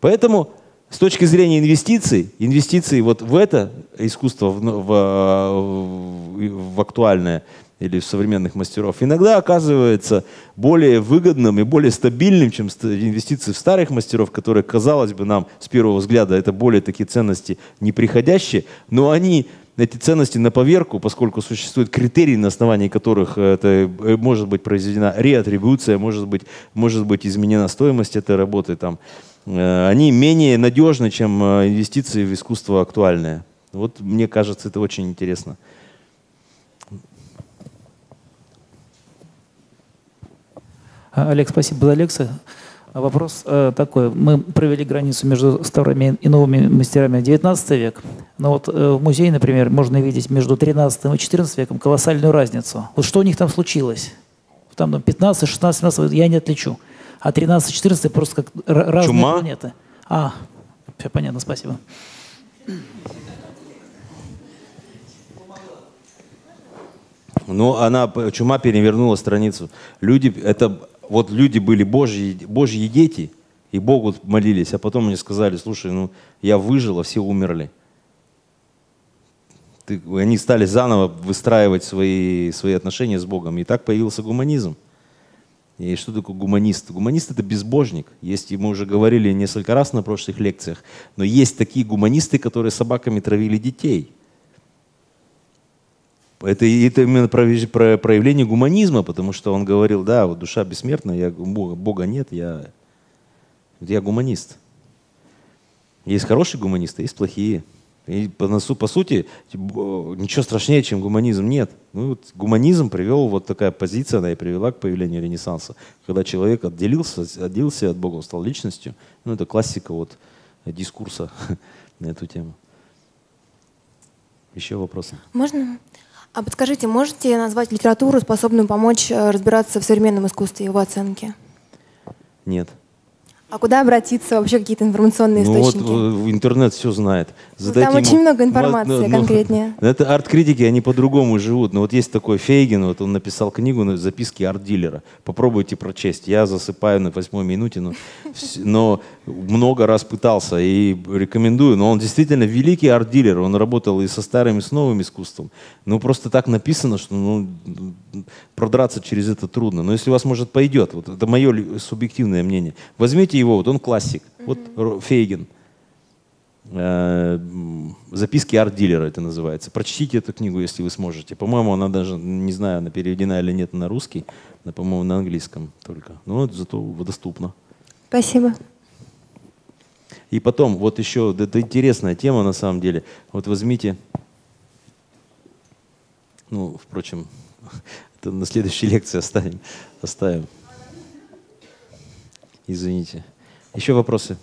Поэтому с точки зрения инвестиций, инвестиции вот в это искусство, в, ну, э, в, в актуальное, или современных мастеров, иногда оказывается более выгодным и более стабильным, чем инвестиции в старых мастеров, которые, казалось бы, нам с первого взгляда это более такие ценности неприходящие, но они эти ценности на поверку, поскольку существуют критерии, на основании которых э, это э, может быть произведена реатрибуция, может быть, может быть изменена стоимость этой работы, там, э, они менее надежны, чем инвестиции в искусство актуальное. Вот мне кажется, это очень интересно. А, Олег, спасибо за лекцию. А вопрос э, такой. Мы провели границу между старыми и новыми мастерами 19 век. Но вот э, в музее, например, можно видеть между 13 и 14 веком колоссальную разницу. Вот что у них там случилось? Там, там 15, 16, 17, я не отличу. А 13, 14 просто как разные Чума? планеты. А, все понятно, спасибо. Ну, она, чума перевернула страницу. Люди, это вот люди были Божьи, Божьи дети, и Богу молились, а потом они сказали, слушай, ну я выжил, а все умерли. Ты, они стали заново выстраивать свои, свои отношения с Богом. И так появился гуманизм. И что такое гуманист? Гуманист это безбожник. Есть, и мы уже говорили несколько раз на прошлых лекциях, но есть такие гуманисты, которые собаками травили детей – это, это именно проявление гуманизма, потому что он говорил, да, вот душа бессмертна, я, Бога, Бога нет, я, я гуманист. Есть хорошие гуманисты, есть плохие. И по, по сути, ничего страшнее, чем гуманизм, нет. Ну, вот гуманизм привел, вот такая позиция, она и привела к появлению Ренессанса, когда человек отделился, отделился от Бога, стал личностью. Ну, это классика вот дискурса <laughs> на эту тему. Еще вопросы? Можно? А подскажите, можете назвать литературу, способную помочь э, разбираться в современном искусстве и его оценке? Нет. А куда обратиться вообще какие-то информационные ну источники? Вот э, интернет все знает. Ну, Задайте Там ему... очень много информации ну, ну <laughs> конкретнее. Ну, это арт-критики, они по-другому живут. Но вот есть такой Фейгин, вот он написал книгу на записки арт-дилера. Попробуйте прочесть. Я засыпаю на восьмой минуте, но, но много раз пытался и рекомендую, но он действительно великий арт-дилер, он работал и со старым, и с новым искусством. Ну, просто так написано, что ну, продраться через это трудно. Но если у вас, может, пойдет, вот это мое субъективное мнение, возьмите его, вот он классик, mm-hmm. вот Фейгин, э, записки арт-дилера это называется. Прочтите эту книгу, если вы сможете. По-моему, она даже, не знаю, она переведена или нет на русский, но, по-моему, на английском только. Но зато доступно. Спасибо. И потом, вот еще, это интересная тема на самом деле. Вот возьмите, ну, впрочем, <laughs> это на следующей лекции оставим. оставим. Извините. Еще вопросы?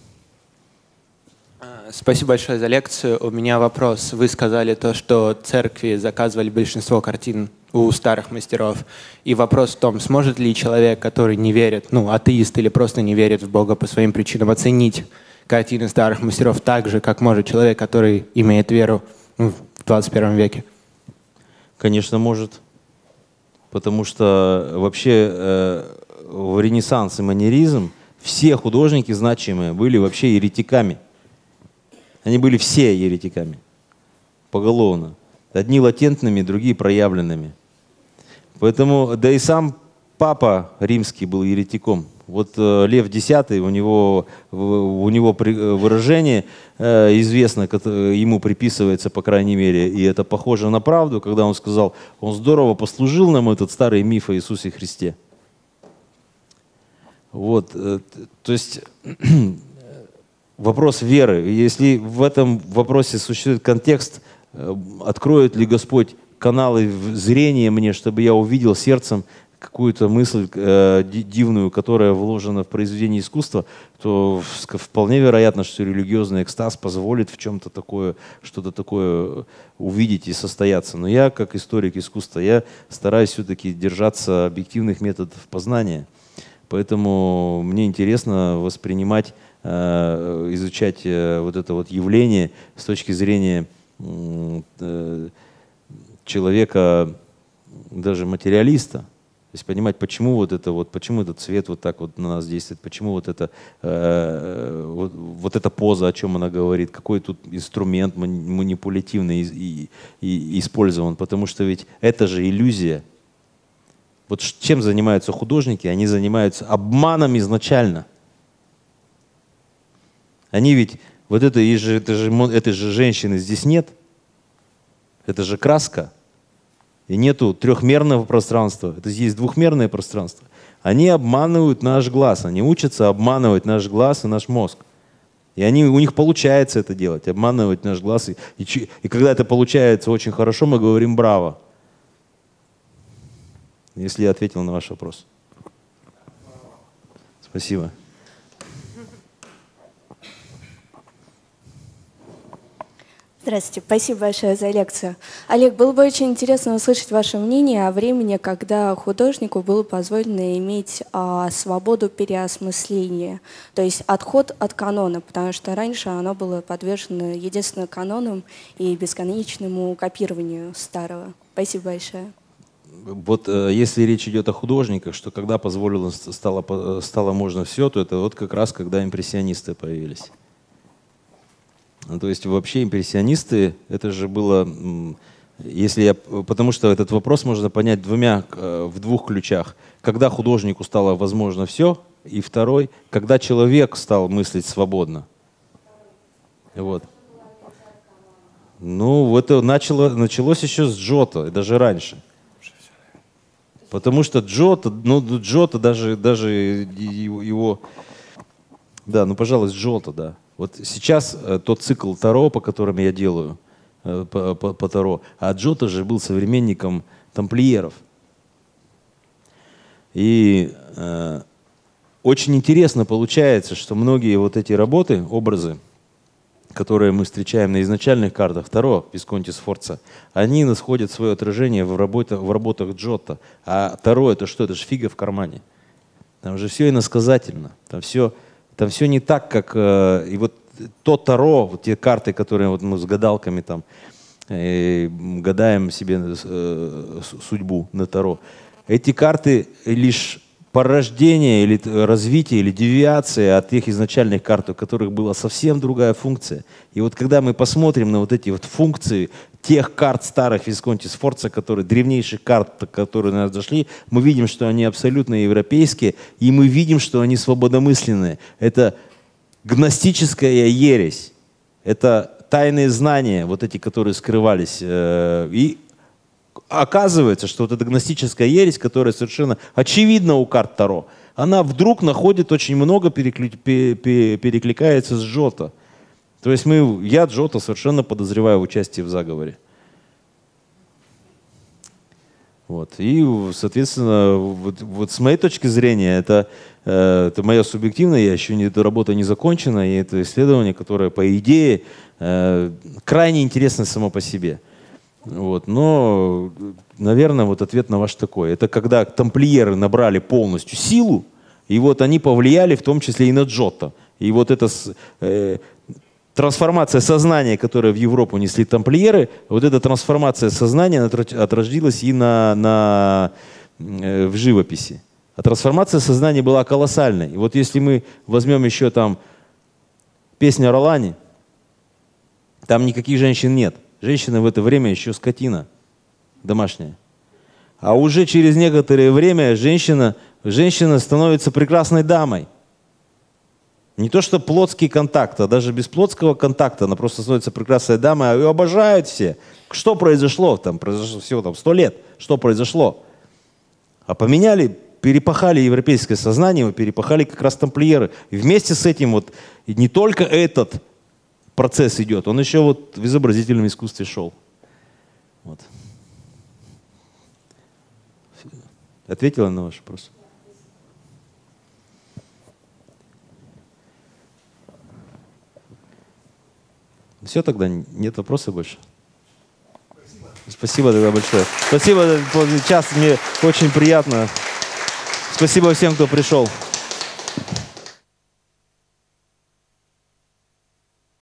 А, спасибо большое за лекцию. У меня вопрос. Вы сказали то, что церкви заказывали большинство картин у старых мастеров. И вопрос в том, сможет ли человек, который не верит, ну, атеист или просто не верит в Бога по своим причинам, оценить картины старых мастеров так же, как может человек, который имеет веру в 21 веке? Конечно, может. Потому что вообще э, в Ренессанс и манеризм все художники значимые были вообще еретиками. Они были все еретиками. Поголовно. Одни латентными, другие проявленными. Поэтому, да и сам папа римский был еретиком. Вот э, Лев Десятый, у него, у него э, выражение э, известно, ему приписывается, по крайней мере, и это похоже на правду, когда он сказал, он здорово послужил нам этот старый миф о Иисусе Христе. Вот, то есть <clears throat> вопрос веры. Если в этом вопросе существует контекст, откроет ли Господь каналы зрения мне, чтобы я увидел сердцем какую-то мысль э, дивную, которая вложена в произведение искусства, то вполне вероятно, что религиозный экстаз позволит в чем-то такое, что-то такое увидеть и состояться. Но я, как историк искусства, я стараюсь все-таки держаться объективных методов познания. Поэтому мне интересно воспринимать, э, изучать э, вот это вот явление с точки зрения э, человека, даже материалиста, то есть понимать, почему вот это вот, почему этот цвет вот так вот на нас действует, почему вот это э, вот, вот эта поза, о чем она говорит, какой тут инструмент манипулятивный и, и, и использован, потому что ведь это же иллюзия. Вот чем занимаются художники? Они занимаются обманом изначально. Они ведь вот это, это же, это же женщины здесь нет, это же краска и нету трехмерного пространства, это есть двухмерное пространство, они обманывают наш глаз, они учатся обманывать наш глаз и наш мозг. И они, у них получается это делать, обманывать наш глаз. И, и, и когда это получается очень хорошо, мы говорим «браво». Если я ответил на ваш вопрос. Спасибо. Здравствуйте, спасибо большое за лекцию. Олег, было бы очень интересно услышать ваше мнение о времени, когда художнику было позволено иметь а, свободу переосмысления, то есть отход от канона, потому что раньше оно было подвержено единственно канонам и бесконечному копированию старого. Спасибо большое. Вот э, если речь идет о художниках, что когда позволило стало, э, стало можно все, то это вот как раз когда импрессионисты появились. Ну, то есть вообще импрессионисты, это же было, если я, потому что этот вопрос можно понять двумя, э, в двух ключах. Когда художнику стало возможно все, и второй, когда человек стал мыслить свободно. Вот. Ну, это начало, началось еще с Джота, и даже раньше. Потому что Джота, ну, ну Джота даже, даже его... Да, ну, пожалуй, Джота, да. Вот сейчас э, тот цикл Таро, по которым я делаю, э, по, по, по Таро, а Джота же был современником тамплиеров. И э, очень интересно получается, что многие вот эти работы, образы, которые мы встречаем на изначальных картах Таро, Висконти Сфорца, они находят свое отражение в, работе, в работах Джота. А Таро это что? Это же фига в кармане. Там же все иносказательно. Там все там все не так, как... Э, и вот то Таро, вот те карты, которые вот мы с гадалками там э, гадаем себе э, судьбу на Таро, эти карты лишь порождение или развитие или девиация от тех изначальных карт, у которых была совсем другая функция. И вот когда мы посмотрим на вот эти вот функции тех карт старых Висконти Сфорца, которые, древнейших карт, которые у нас дошли, мы видим, что они абсолютно европейские, и мы видим, что они свободомысленные. Это гностическая ересь, это тайные знания, вот эти, которые скрывались. Э, и оказывается, что вот эта гностическая ересь, которая совершенно очевидна у карт Таро, она вдруг находит очень много, перекли... перекликается с Джота. То есть мы, я Джота совершенно подозреваю в участии в заговоре. Вот. И, соответственно, вот, вот с моей точки зрения, это, э, это мое субъективное, я еще не, эта работа не закончена, и это исследование, которое, по идее, э, крайне интересно само по себе. Вот. Но, наверное, вот ответ на ваш такой. Это когда тамплиеры набрали полностью силу, и вот они повлияли в том числе и на Джотто. И вот это э, трансформация сознания, которая в Европу несли тамплиеры, вот эта трансформация сознания отродилась и на, на, э, в живописи. А трансформация сознания была колоссальной. И вот если мы возьмем еще там песню о Ролане, там никаких женщин нет. Женщина в это время еще скотина домашняя. А уже через некоторое время женщина, женщина становится прекрасной дамой – не то, что плотский контакт, а даже без плотского контакта она просто становится прекрасной дамой, а ее обожают все. Что произошло там? Произошло всего там сто лет. Что произошло? А поменяли, перепахали европейское сознание, мы перепахали как раз тамплиеры. И вместе с этим вот не только этот процесс идет, он еще вот в изобразительном искусстве шел. Вот. Ответила на ваш вопрос? Все тогда, нет вопросов больше. Спасибо. Спасибо тогда большое. Спасибо, э, час мне очень приятно. Спасибо всем, кто пришел.